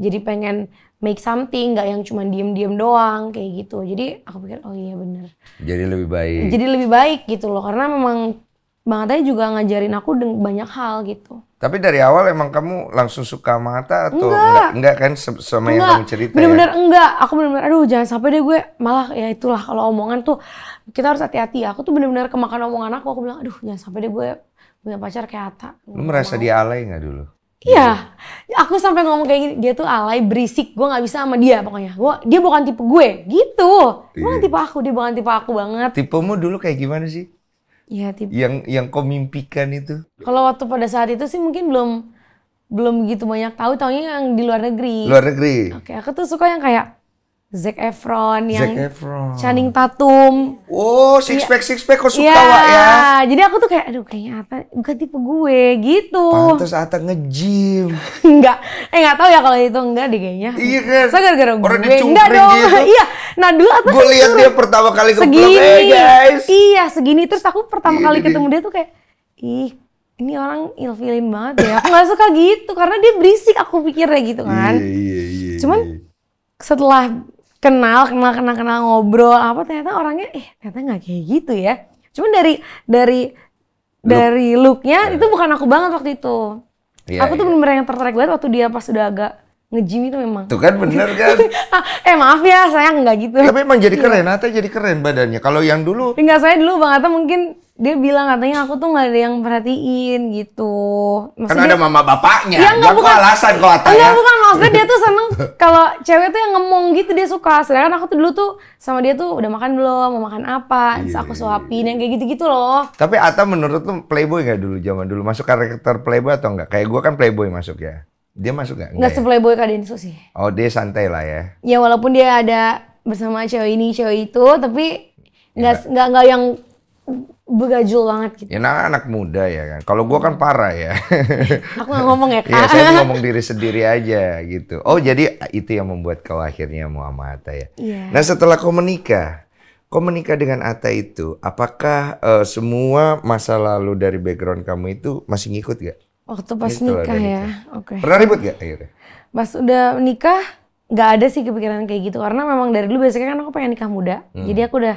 Jadi pengen make something nggak yang cuma diem-diem doang kayak gitu jadi aku pikir oh iya bener jadi lebih baik jadi lebih baik gitu loh karena memang Bang Atai juga ngajarin aku banyak hal gitu. Tapi dari awal emang kamu langsung suka mata atau enggak, enggak, kan sama enggak. yang kamu cerita bener -bener ya? enggak, aku bener-bener aduh jangan sampai deh gue malah ya itulah kalau omongan tuh kita harus hati-hati Aku tuh bener-bener kemakan omongan aku, aku bilang aduh jangan sampai deh gue punya pacar kayak Atta. Lu merasa dia alay nggak dulu? Iya, aku sampai ngomong kayak gini, dia tuh alay, berisik, gue nggak bisa sama dia pokoknya. Gua, dia bukan tipe gue, gitu. Bukan iya. tipe aku, dia bukan tipe aku banget. Tipemu dulu kayak gimana sih? ya, tipe. yang yang kau mimpikan itu? Kalau waktu pada saat itu sih mungkin belum belum begitu banyak tahu, taunya yang di luar negeri. Luar negeri. Oke, aku tuh suka yang kayak Zac Efron yang Zac Efron. Channing Tatum. Oh, six pack iya. six pack kok suka yeah. Wak ya. Iya, jadi aku tuh kayak aduh kayaknya apa bukan tipe gue gitu. Pantes Ata nge-gym. *laughs* enggak. Eh enggak tahu ya kalau itu enggak deh kayaknya. Iya kan. Saya so, gara-gara gue enggak dong. Gitu. *laughs* iya. Nah, dulu Ata Gue lihat dia pertama kali ke segini. Blog, guys. Iya, segini terus aku pertama kali gini. ketemu dia tuh kayak ih ini orang ilfilin banget ya. Aku gak suka gitu karena dia berisik aku pikirnya gitu kan. Iya, iya, iya. Cuman iya. setelah kenal kenal kenal kenal ngobrol apa ternyata orangnya eh ternyata nggak kayak gitu ya cuman dari dari Look. dari looknya yeah. itu bukan aku banget waktu itu yeah, aku tuh yeah. benar bener yang tertarik banget waktu dia pas udah agak ngejim itu memang tuh kan bener kan *laughs* ah, eh maaf ya saya nggak gitu tapi emang jadi keren iya. atau jadi keren badannya kalau yang dulu enggak saya dulu banget mungkin dia bilang katanya aku tuh nggak ada yang perhatiin gitu. Kan maksudnya, Karena ada mama bapaknya. Ya nggak bukan alasan kalau tanya. Enggak bukan maksudnya dia tuh seneng *laughs* kalau cewek tuh yang ngemong gitu dia suka. Sedangkan aku tuh dulu tuh sama dia tuh udah makan belum, mau makan apa, yeah. aku iya, suapin iya. yang kayak gitu-gitu loh. Tapi Ata menurut tuh playboy nggak dulu zaman dulu masuk karakter playboy atau enggak? Kayak gue kan playboy masuk ya. Dia masuk nggak? Nggak ya? seplayboy Kak Denso sih. Oh dia santai lah ya. Ya walaupun dia ada bersama cewek ini cewek itu tapi nggak iya. nggak nggak yang begajul banget gitu. Ya nah, anak muda ya kan. Kalau gua kan parah ya. *laughs* Aku gak ngomong ya, Kak. Iya, saya ngomong diri sendiri aja gitu. Oh, jadi itu yang membuat kau akhirnya mau sama Ata ya. Yeah. Nah, setelah kau menikah, kau menikah dengan Ata itu, apakah uh, semua masa lalu dari background kamu itu masih ngikut gak? Waktu pas gitu nikah ya. Oke. Okay. Pernah ribut gak akhirnya? Pas udah nikah Gak ada sih kepikiran kayak gitu karena memang dari dulu biasanya kan aku pengen nikah muda. Hmm. Jadi aku udah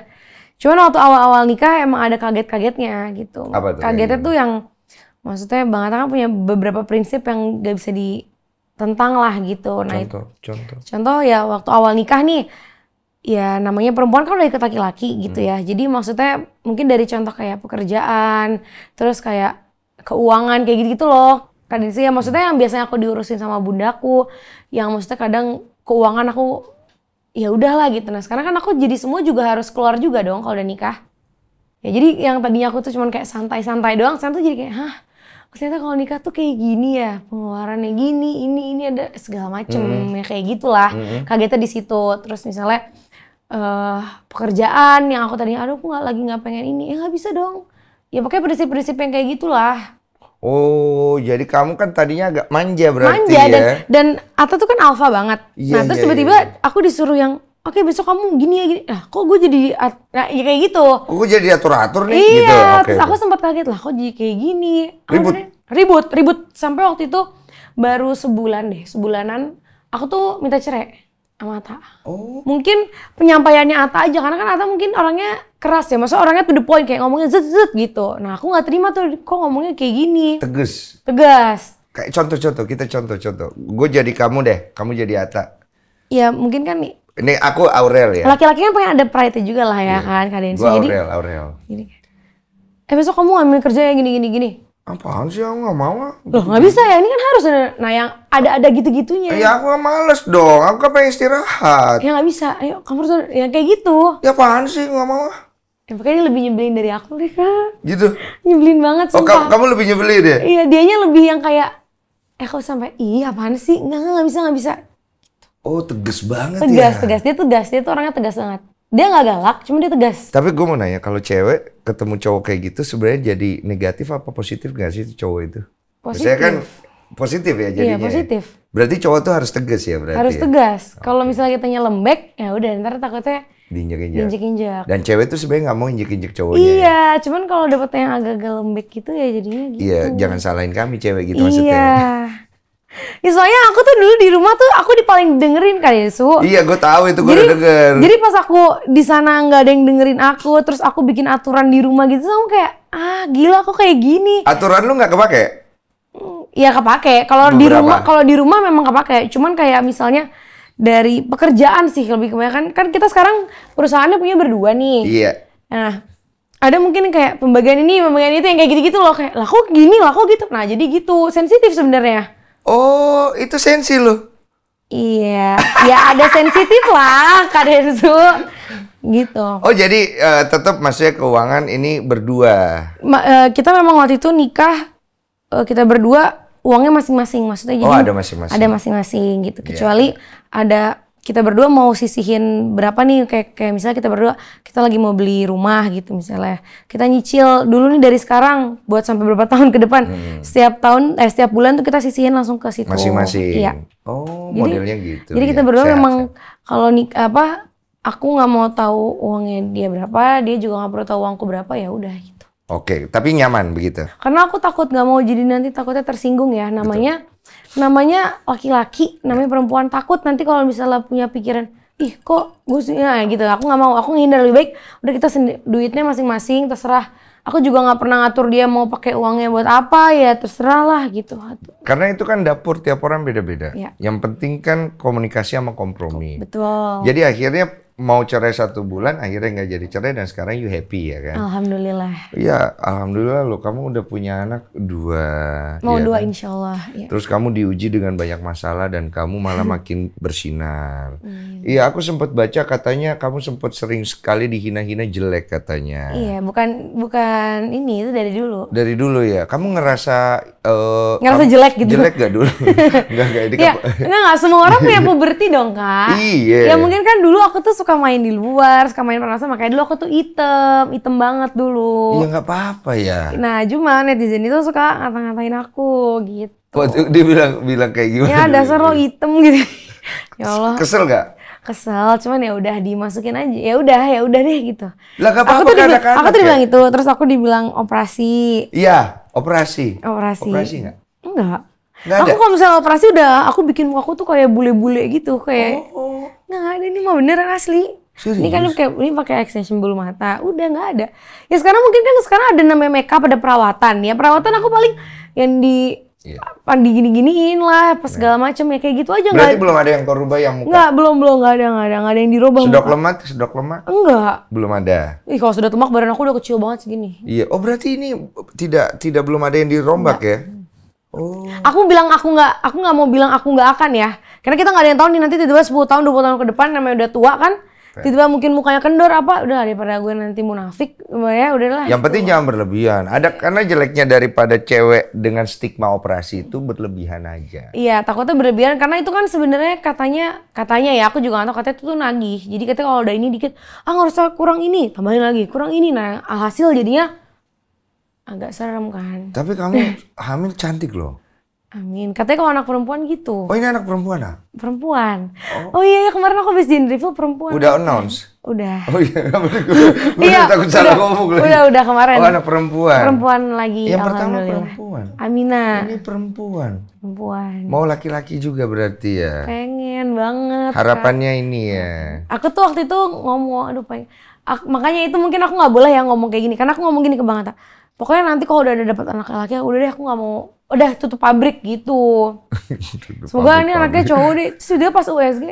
Cuman waktu awal-awal nikah emang ada kaget-kagetnya gitu. Apa tuh? Kagetnya tuh yang maksudnya Bang Atta kan punya beberapa prinsip yang gak bisa ditentang lah gitu. Nah, contoh, contoh. Contoh ya waktu awal nikah nih ya namanya perempuan kan udah ikut laki-laki gitu ya. hmm. ya. Jadi maksudnya mungkin dari contoh kayak pekerjaan, terus kayak keuangan kayak gitu-gitu loh. Kadang sih ya maksudnya yang biasanya aku diurusin sama bundaku, yang maksudnya kadang keuangan aku ya udahlah gitu nah sekarang kan aku jadi semua juga harus keluar juga dong kalau udah nikah ya jadi yang tadinya aku tuh cuman kayak santai-santai doang sekarang tuh jadi kayak hah ternyata kalau nikah tuh kayak gini ya pengeluarannya gini ini ini ada segala macem hmm. ya kayak gitulah hmm. kagetnya di situ terus misalnya uh, pekerjaan yang aku tadinya aduh aku nggak lagi nggak pengen ini ya nggak bisa dong ya pakai prinsip-prinsip yang kayak gitulah Oh, jadi kamu kan tadinya agak manja berarti manja, ya? Manja, dan, dan Ata tuh kan alfa banget. Iya, nah, terus iya, iya, tiba-tiba iya, aku disuruh yang, oke okay, besok kamu gini ya gini. Nah, kok gue jadi, nah, ya kayak gitu. Kok gue jadi atur-atur nih? Iya, gitu. okay, terus aku sempat kaget lah, kok jadi kayak gini. Ribut? Akhirnya, ribut, ribut. Sampai waktu itu baru sebulan deh, sebulanan aku tuh minta cerai sama Ata, Oh. Mungkin penyampaiannya Ata aja karena kan Ata mungkin orangnya keras ya, maksudnya orangnya to the point kayak ngomongnya zet zet gitu. Nah aku gak terima tuh kok ngomongnya kayak gini. Tegas. Tegas. Kayak contoh-contoh, kita contoh-contoh. Gue jadi kamu deh, kamu jadi Ata. Ya mungkin kan nih. ini aku Aurel ya. Laki-laki kan pengen ada pride juga lah ya yeah. kan kadensi. Gue Aurel, jadi, Aurel. Gini. Eh besok kamu ngambil kerja yang gini gini gini. Apaan sih aku gak mau ah. Gitu Loh nggak bisa ya ini kan harus ada nah yang ada ada gitu gitunya. Ya aku gak males dong. Aku kan pengen istirahat. Ya gak bisa. Ayo kamu harus yang kayak gitu. Ya apaan sih gak mau ah. Ya, pokoknya dia lebih nyebelin dari aku deh kak. Gitu? Nyebelin banget oh, sumpah. Oh kamu, kamu lebih nyebelin ya? Iya dianya lebih yang kayak eh kok sampai iya apaan sih gak, gak, gak bisa gak bisa. Oh tegas banget tegas, ya. Tegas tegas dia tegas dia tuh orangnya tegas banget. Dia nggak galak, cuma dia tegas. Tapi gue mau nanya, kalau cewek ketemu cowok kayak gitu sebenarnya jadi negatif apa positif nggak sih cowok itu? Positif. Saya kan positif ya iya, jadinya. Iya positif. Berarti cowok tuh harus tegas ya berarti. Harus ya? tegas. Ya? Kalau okay. misalnya kita lembek, ya udah ntar takutnya diinjek-injek. Injek-injek. Dan cewek tuh sebenarnya nggak mau injek-injek cowoknya. Iya, ya? cuman kalau dapet yang agak-agak lembek gitu ya jadinya iya, gitu. Iya, jangan salahin kami cewek gitu iya. maksudnya. Iya. *laughs* Ya, soalnya aku tuh dulu di rumah tuh aku di paling dengerin kali ya, Su. Iya, gue tahu itu gue denger. Jadi pas aku di sana nggak ada yang dengerin aku, terus aku bikin aturan di rumah gitu, sama kayak ah gila aku kayak gini. Aturan lu nggak kepake? Iya kepake. Kalau di rumah kalau di rumah memang kepake. Cuman kayak misalnya dari pekerjaan sih lebih kebanyakan kan kita sekarang perusahaannya punya berdua nih. Iya. Nah, ada mungkin kayak pembagian ini, pembagian itu yang kayak gitu-gitu loh kayak lah kok gini, lah kok gitu. Nah, jadi gitu, sensitif sebenarnya. Oh, itu sensi lo. Iya, ya ada sensitif lah Kak Denzu. Gitu. Oh, jadi uh, eh, tetap maksudnya keuangan ini berdua. Ma uh, kita memang waktu itu nikah uh, kita berdua uangnya masing-masing maksudnya oh, jadi Oh, ada masing-masing. Ada masing-masing gitu. Iya. Kecuali yeah. ada kita berdua mau sisihin berapa nih kayak kayak misalnya kita berdua kita lagi mau beli rumah gitu misalnya kita nyicil dulu nih dari sekarang buat sampai berapa *laughs* tahun ke depan hmm. setiap tahun eh setiap bulan tuh kita sisihin langsung ke situ masing-masing iya oh jadi, modelnya gitu jadi ya. kita iya, berdua sehat, memang kalau nik apa aku nggak mau tahu uangnya dia berapa dia juga nggak perlu tahu uangku berapa ya udah gitu oke tapi nyaman begitu karena aku takut nggak mau jadi nanti takutnya tersinggung ya namanya Betul namanya laki-laki, namanya perempuan takut nanti kalau misalnya punya pikiran ih kok gue sih ya gitu aku nggak mau aku ngindar lebih baik udah kita sendi- duitnya masing-masing terserah aku juga nggak pernah ngatur dia mau pakai uangnya buat apa ya terserah lah gitu karena itu kan dapur tiap orang beda-beda ya. yang penting kan komunikasi sama kompromi betul jadi akhirnya mau cerai satu bulan akhirnya nggak jadi cerai dan sekarang you happy ya kan? Alhamdulillah. Iya, alhamdulillah lo kamu udah punya anak dua. Mau ya dua kan? insya Allah. Ya. Terus kamu diuji dengan banyak masalah dan kamu malah *laughs* makin bersinar. Hmm. Iya, hmm. aku sempat baca katanya kamu sempat sering sekali dihina-hina jelek katanya. Iya, bukan bukan ini itu dari dulu. Dari dulu ya, kamu ngerasa uh, ngerasa kamu, jelek gitu? Jelek gak dulu? Enggak, *laughs* enggak. Iya, enggak, enggak semua orang punya *laughs* puberti dong kak. Iya. Ya mungkin kan dulu aku tuh suka suka main di luar, suka main sama kayak dulu aku tuh item, item banget dulu. Iya nggak apa-apa ya. Nah, cuma netizen itu suka ngata-ngatain aku gitu. Kok dia bilang bilang kayak gimana? Ya dasar lo gitu? item gitu. ya Allah. Kesel nggak? kesel cuman ya udah dimasukin aja ya udah ya udah deh gitu lah gak apa-apa aku tuh ya? dibilang, aku tuh dibilang ya? itu terus aku dibilang operasi iya operasi operasi operasi nggak enggak Nggak Aku kalau misalnya operasi udah, aku bikin aku tuh kayak bule-bule gitu, kayak oh nggak ada ini mah beneran asli Serius? Ini kan lu kayak ini pakai extension bulu mata, udah nggak ada. Ya sekarang mungkin kan sekarang ada namanya makeup ada perawatan ya. Perawatan aku paling yang di yeah. gini gini giniin lah, apa segala iya. macam ya kayak gitu aja Berarti gak, belum ada yang kau yang muka. nggak belum belum nggak ada nggak ada nggak ada yang dirubah. Sedok muka. lemak, sedok lemak. Enggak. Belum ada. Ih kalau sudah lemak badan aku udah kecil banget segini. Iya, oh berarti ini tidak tidak belum ada yang dirombak enggak. ya? Oh. Aku bilang aku nggak, aku nggak mau bilang aku nggak akan ya. Karena kita nggak ada yang tahu nih nanti tiba-tiba 10 tahun, 20 tahun ke depan namanya udah tua kan. Ya. Tiba-tiba mungkin mukanya kendor apa, udah daripada gue nanti munafik, ya udahlah. Yang gitu. penting jangan berlebihan. Ada karena jeleknya daripada cewek dengan stigma operasi itu berlebihan aja. Iya, takutnya berlebihan karena itu kan sebenarnya katanya katanya ya aku juga nggak tahu katanya itu tuh nagih. Jadi katanya kalau udah ini dikit, ah nggak usah kurang ini, tambahin lagi, kurang ini. Nah hasil jadinya Agak serem kan. Tapi kamu *laughs* hamil cantik loh. Amin. Katanya kalau anak perempuan gitu. Oh ini anak perempuan ah? Perempuan. Oh, oh iya, iya kemarin aku habis di review perempuan. Udah kan? announce? Udah. Oh iya, gue *laughs* iya, takut salah udah, ngomong lagi. Udah, udah kemarin. Oh anak perempuan. Perempuan lagi, Yang pertama perempuan. Amina. Ini perempuan. Perempuan. Mau laki-laki juga berarti ya? Pengen banget. Harapannya kan. ini ya? Aku tuh waktu itu ngomong, aduh pengen. makanya itu mungkin aku gak boleh ya ngomong kayak gini. Karena aku ngomong gini ke Bang Atta pokoknya nanti kalau udah ada dapat anak laki udah deh aku nggak mau udah tutup pabrik gitu *laughs* semoga ini anaknya cowok deh terus dia pas USG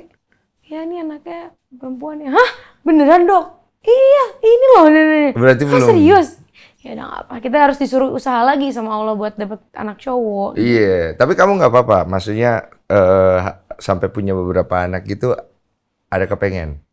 ya ini anaknya perempuan ya hah beneran dok iya ini loh ini, ini. berarti belum serius ya udah apa kita harus disuruh usaha lagi sama Allah buat dapat anak cowok iya tapi kamu nggak apa-apa maksudnya uh, sampai punya beberapa anak gitu ada kepengen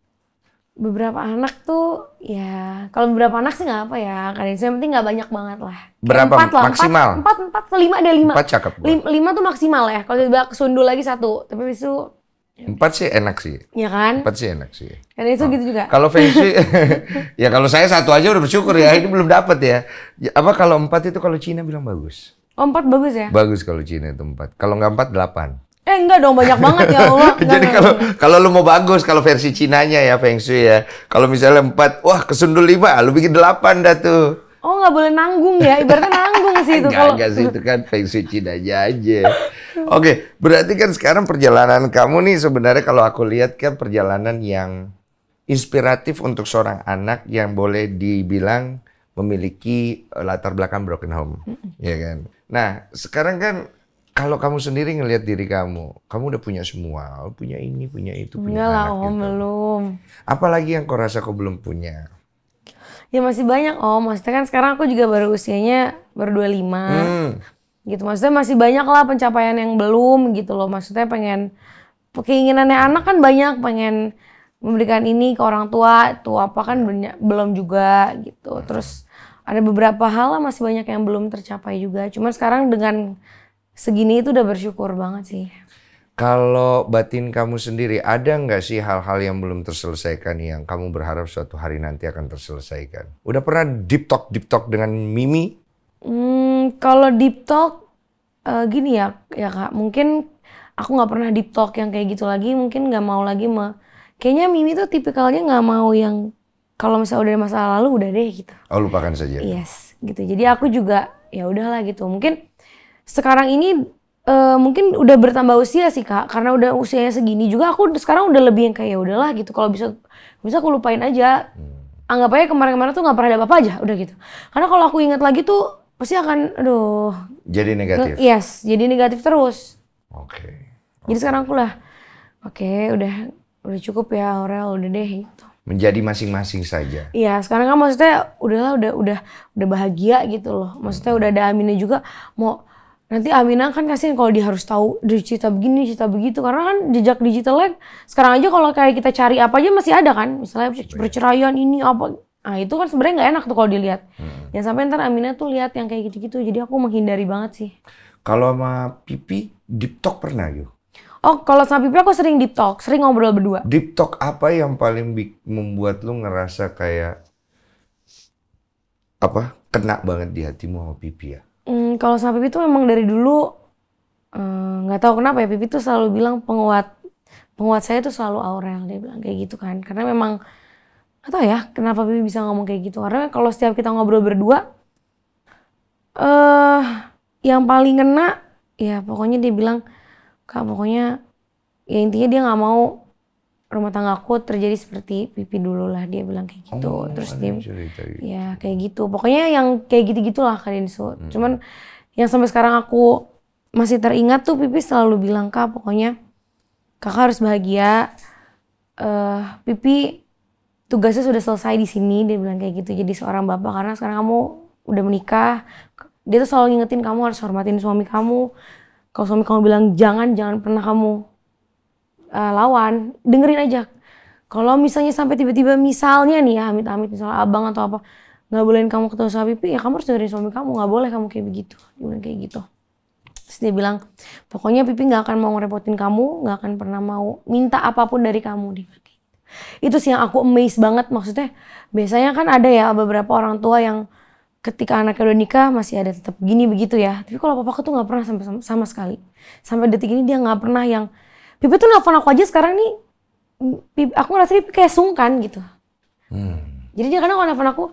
beberapa anak tuh ya kalau beberapa anak sih nggak apa ya kadang yang penting nggak banyak banget lah berapa empat lah, maksimal empat, empat empat lima ada lima empat cakep lima, lima tuh maksimal ya kalau tiba sundul lagi satu tapi itu ya. empat sih enak sih ya kan empat sih enak sih karena itu oh. gitu juga kalau fancy *laughs* *laughs* ya kalau saya satu aja udah bersyukur ya ini belum dapat ya. ya apa kalau empat itu kalau Cina bilang bagus oh, empat bagus ya bagus kalau Cina itu empat kalau nggak empat delapan Eh enggak dong banyak banget ya Allah. *laughs* Jadi kalau kalau lu mau bagus kalau versi Cinanya ya Feng Shui ya. Kalau misalnya empat, wah kesundul lima, lu bikin delapan dah tuh. Oh nggak boleh nanggung ya, ibaratnya nanggung sih itu *laughs* kalau. Enggak sih itu kan Feng Shui Cina aja. Oke, berarti kan sekarang perjalanan kamu nih sebenarnya kalau aku lihat kan perjalanan yang inspiratif untuk seorang anak yang boleh dibilang memiliki eh, latar belakang broken home, mm -hmm. ya kan. Nah sekarang kan kalau kamu sendiri ngelihat diri kamu, kamu udah punya semua, punya ini, punya itu, punya Enggak anak. lah, om gitu. belum. Apalagi yang kau rasa kau belum punya? Ya masih banyak om, maksudnya kan sekarang aku juga baru usianya baru 25. Hmm. Gitu, maksudnya masih banyak lah pencapaian yang belum gitu loh. Maksudnya pengen, keinginannya anak kan banyak, pengen memberikan ini ke orang tua, tuh apa kan banyak, belum juga gitu. Terus ada beberapa hal lah masih banyak yang belum tercapai juga. Cuman sekarang dengan segini itu udah bersyukur banget sih. Kalau batin kamu sendiri, ada nggak sih hal-hal yang belum terselesaikan yang kamu berharap suatu hari nanti akan terselesaikan? Udah pernah deep talk deep talk dengan Mimi? Hmm, kalau deep talk uh, gini ya, ya kak, mungkin aku nggak pernah deep talk yang kayak gitu lagi. Mungkin nggak mau lagi me. Kayaknya Mimi tuh tipikalnya nggak mau yang kalau misalnya udah masa lalu udah deh gitu. Oh lupakan saja. Yes, gitu. Jadi aku juga ya udahlah gitu. Mungkin sekarang ini uh, mungkin udah bertambah usia sih kak karena udah usianya segini juga aku sekarang udah lebih yang kayak ya udahlah gitu kalau bisa bisa aku lupain aja hmm. anggap aja kemarin-kemarin tuh nggak pernah ada apa-apa aja udah gitu karena kalau aku ingat lagi tuh pasti akan aduh jadi negatif yes jadi negatif terus oke okay. okay. jadi sekarang aku lah oke okay, udah udah cukup ya Aurel udah deh gitu menjadi masing-masing saja. Iya, sekarang kan maksudnya udahlah udah udah udah bahagia gitu loh. Maksudnya udah ada aminnya juga mau nanti Amina kan kasihin kalau dia harus tahu dari cerita begini, cerita begitu. Karena kan jejak digital lag sekarang aja kalau kayak kita cari apa aja masih ada kan. Misalnya perceraian ini apa. Ah itu kan sebenarnya nggak enak tuh kalau dilihat. Hmm. Yang sampai ntar Amina tuh lihat yang kayak gitu-gitu. Jadi aku menghindari banget sih. Kalau sama Pipi, deep talk pernah yuk? Oh, kalau sama Pipi aku sering deep talk, sering ngobrol berdua. Deep talk apa yang paling membuat lu ngerasa kayak apa kena banget di hatimu sama Pipi ya? Hmm, kalau sama Pipi tuh memang dari dulu eh, nggak hmm, tahu kenapa ya Pipi tuh selalu bilang penguat penguat saya tuh selalu Aurel dia bilang kayak gitu kan karena memang nggak tahu ya kenapa Pipi bisa ngomong kayak gitu karena kalau setiap kita ngobrol berdua eh uh, yang paling kena ya pokoknya dia bilang kak pokoknya ya intinya dia nggak mau rumah tangga aku terjadi seperti pipi dulu lah dia bilang kayak gitu oh, terus dia cerita gitu. ya kayak gitu pokoknya yang kayak gitu gitulah kak Denso hmm. cuman yang sampai sekarang aku masih teringat tuh pipi selalu bilang kak pokoknya kakak harus bahagia uh, pipi tugasnya sudah selesai di sini dia bilang kayak gitu jadi seorang bapak karena sekarang kamu udah menikah dia tuh selalu ngingetin kamu harus hormatin suami kamu kalau suami kamu bilang jangan jangan pernah kamu uh, lawan dengerin aja kalau misalnya sampai tiba-tiba misalnya nih ya amit-amit misalnya abang atau apa nggak bolehin kamu ketemu sama pipi ya kamu harus dengerin suami kamu nggak boleh kamu kayak begitu gimana kayak gitu terus dia bilang pokoknya pipi nggak akan mau ngerepotin kamu nggak akan pernah mau minta apapun dari kamu dia gitu. itu sih yang aku amazed banget maksudnya biasanya kan ada ya beberapa orang tua yang ketika anaknya udah nikah masih ada tetap gini begitu ya tapi kalau papa aku tuh nggak pernah sama, sama sama sekali sampai detik ini dia nggak pernah yang Pipi tuh nelfon aku aja sekarang nih, Pipi, aku ngerasa Pipi kayak sungkan gitu. Hmm. Jadi dia kadang kalau nelfon aku,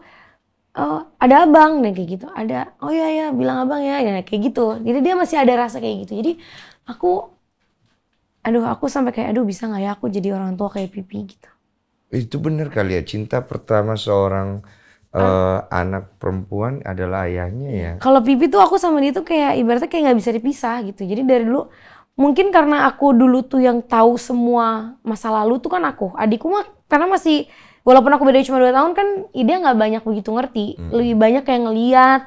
oh, ada abang dan kayak gitu, ada, oh iya iya bilang abang ya, ya kayak gitu. Jadi dia masih ada rasa kayak gitu. Jadi aku, aduh aku sampai kayak, aduh bisa nggak ya aku jadi orang tua kayak Pipi gitu. Itu bener kali ya, cinta pertama seorang uh, anak perempuan adalah ayahnya ya. Kalau Pipi tuh aku sama dia tuh kayak ibaratnya kayak nggak bisa dipisah gitu. Jadi dari dulu mungkin karena aku dulu tuh yang tahu semua masa lalu tuh kan aku adikku mah karena masih walaupun aku beda cuma dua tahun kan ide nggak banyak begitu ngerti hmm. lebih banyak yang ngeliat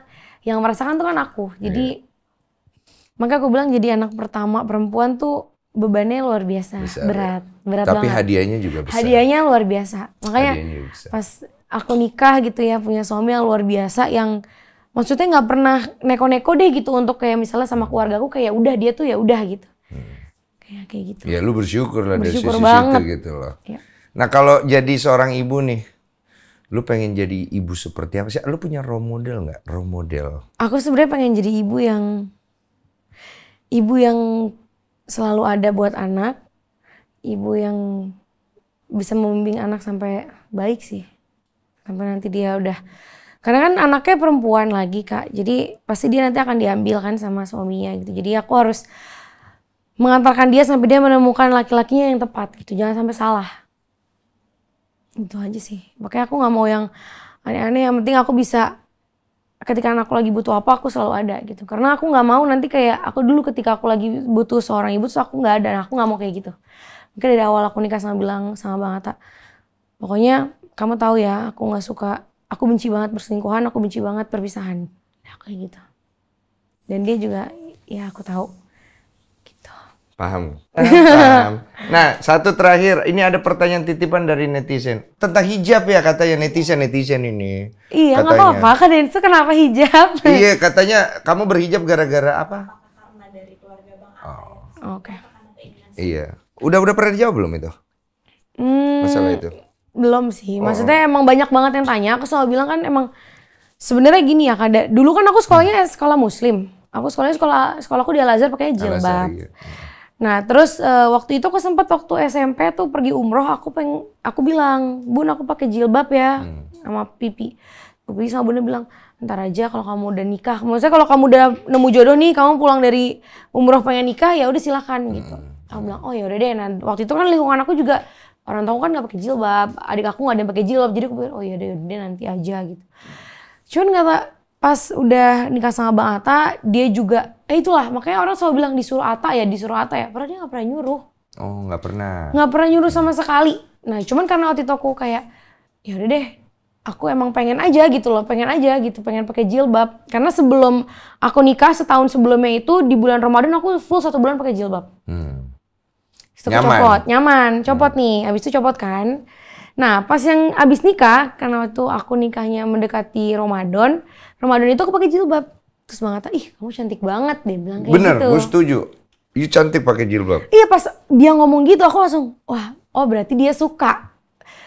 yang merasakan tuh kan aku iya, jadi yeah. maka aku bilang jadi anak pertama perempuan tuh bebannya luar biasa besar, iya. berat ya. berat tapi banget. hadiahnya juga besar hadiahnya luar biasa makanya pas aku nikah gitu ya punya suami yang luar biasa yang maksudnya nggak pernah neko-neko deh gitu untuk kayak misalnya sama keluarga aku kayak udah dia tuh ya udah gitu Hmm. Kayak kayak gitu. Ya lu bersyukur lah bersyukur dari sisi banget. gitu loh. Ya. Nah kalau jadi seorang ibu nih, lu pengen jadi ibu seperti apa sih? Lu punya role model nggak? Role model? Aku sebenarnya pengen jadi ibu yang ibu yang selalu ada buat anak, ibu yang bisa membimbing anak sampai baik sih, sampai nanti dia udah karena kan anaknya perempuan lagi kak, jadi pasti dia nanti akan diambil kan sama suaminya gitu. Jadi aku harus mengantarkan dia sampai dia menemukan laki-lakinya yang tepat gitu jangan sampai salah itu aja sih makanya aku nggak mau yang aneh-aneh yang penting aku bisa ketika aku lagi butuh apa aku selalu ada gitu karena aku nggak mau nanti kayak aku dulu ketika aku lagi butuh seorang ibu terus aku nggak ada nah, aku nggak mau kayak gitu mungkin dari awal aku nikah sama bilang sama bang Atta pokoknya kamu tahu ya aku nggak suka aku benci banget perselingkuhan aku benci banget perpisahan ya, kayak gitu dan dia juga ya aku tahu Paham. Paham. Nah, satu terakhir, ini ada pertanyaan titipan dari netizen. Tentang hijab ya katanya netizen-netizen ini. Iya, nggak apa-apa. kan itu kenapa hijab? Iya, katanya kamu berhijab gara-gara apa? Oh. Oke. Okay. Iya. Udah udah pernah dijawab belum itu? Hmm, Masalah itu. Belum sih. Oh. Maksudnya oh. emang banyak banget yang tanya. Aku selalu bilang kan emang sebenarnya gini ya, kada. Dulu kan aku sekolahnya sekolah muslim. Aku sekolahnya sekolah sekolahku di Al Azhar pakai jilbab. Al iya. Nah terus uh, waktu itu aku sempat waktu SMP tuh pergi umroh aku peng aku bilang bun aku pakai jilbab ya hmm. sama pipi pipi sama bunda bilang ntar aja kalau kamu udah nikah maksudnya kalau kamu udah nemu jodoh nih kamu pulang dari umroh pengen nikah ya udah silakan gitu. hmm. gitu aku bilang oh ya udah deh nah waktu itu kan lingkungan aku juga orang tahu kan nggak pakai jilbab adik aku nggak ada yang pakai jilbab jadi aku bilang oh ya, ya udah deh nanti aja gitu cuman nggak pas udah nikah sama Bang Ata, dia juga, eh itulah makanya orang selalu bilang disuruh Ata ya, disuruh Ata ya. Padahal dia gak pernah nyuruh. Oh gak pernah. Gak pernah nyuruh sama sekali. Nah cuman karena waktu itu aku kayak, ya udah deh, aku emang pengen aja gitu loh, pengen aja gitu, pengen pakai jilbab. Karena sebelum aku nikah setahun sebelumnya itu di bulan Ramadan aku full satu bulan pakai jilbab. Hmm. Setelah nyaman. copot, nyaman, copot hmm. nih. Habis itu copot kan. Nah, pas yang abis nikah, karena waktu aku nikahnya mendekati Ramadan, Ramadan itu aku pakai jilbab. Terus banget, ih kamu cantik banget deh, bilang kayak Bener, gitu. Bener, gue setuju. Iya cantik pakai jilbab. Iya pas dia ngomong gitu, aku langsung, wah, oh berarti dia suka.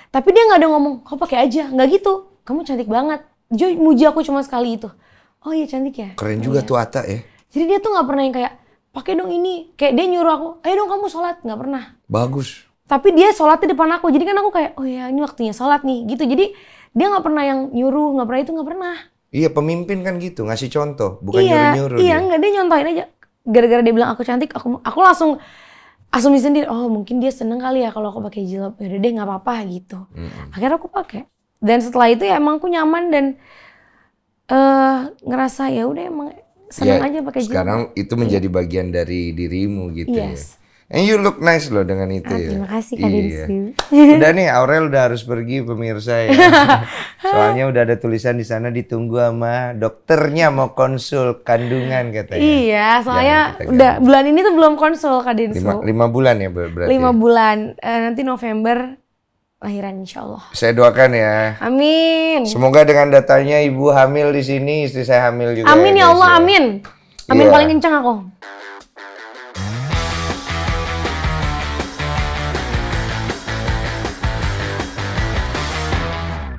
Tapi dia nggak ada ngomong, kau pakai aja, nggak gitu. Kamu cantik banget. Jo, muji aku cuma sekali itu. Oh iya cantik ya. Keren juga iya. tuh Atta ya. Jadi dia tuh nggak pernah yang kayak pakai dong ini. Kayak dia nyuruh aku, ayo dong kamu sholat, nggak pernah. Bagus tapi dia sholat di depan aku jadi kan aku kayak oh ya ini waktunya sholat nih gitu jadi dia nggak pernah yang nyuruh nggak pernah itu nggak pernah iya pemimpin kan gitu ngasih contoh bukan iya, nyuruh nyuruh iya nggak dia nyontohin aja gara-gara dia bilang aku cantik aku aku langsung asumsi sendiri oh mungkin dia seneng kali ya kalau aku pakai jilbab ya deh nggak apa-apa gitu hmm akhirnya aku pakai dan setelah itu ya emang aku nyaman dan uh, ngerasa ya udah emang seneng ya, aja pakai jilbab sekarang itu menjadi bagian dari dirimu gitu ya. yes. ya And you look nice loh dengan itu ah, ya. Terima kasih Kak iya. Udah nih Aurel udah harus pergi pemirsa ya. *laughs* Soalnya udah ada tulisan di sana ditunggu sama dokternya mau konsul kandungan katanya. Iya, soalnya udah bulan ini tuh belum konsul Kak Dinsu. Lima, lima bulan ya berarti. Ya? Lima bulan. Uh, nanti November lahiran insya Allah. Saya doakan ya. Amin. Semoga dengan datanya ibu hamil di sini, istri saya hamil juga. Amin ya, ya Allah, ya. amin. Amin yeah. paling kencang aku.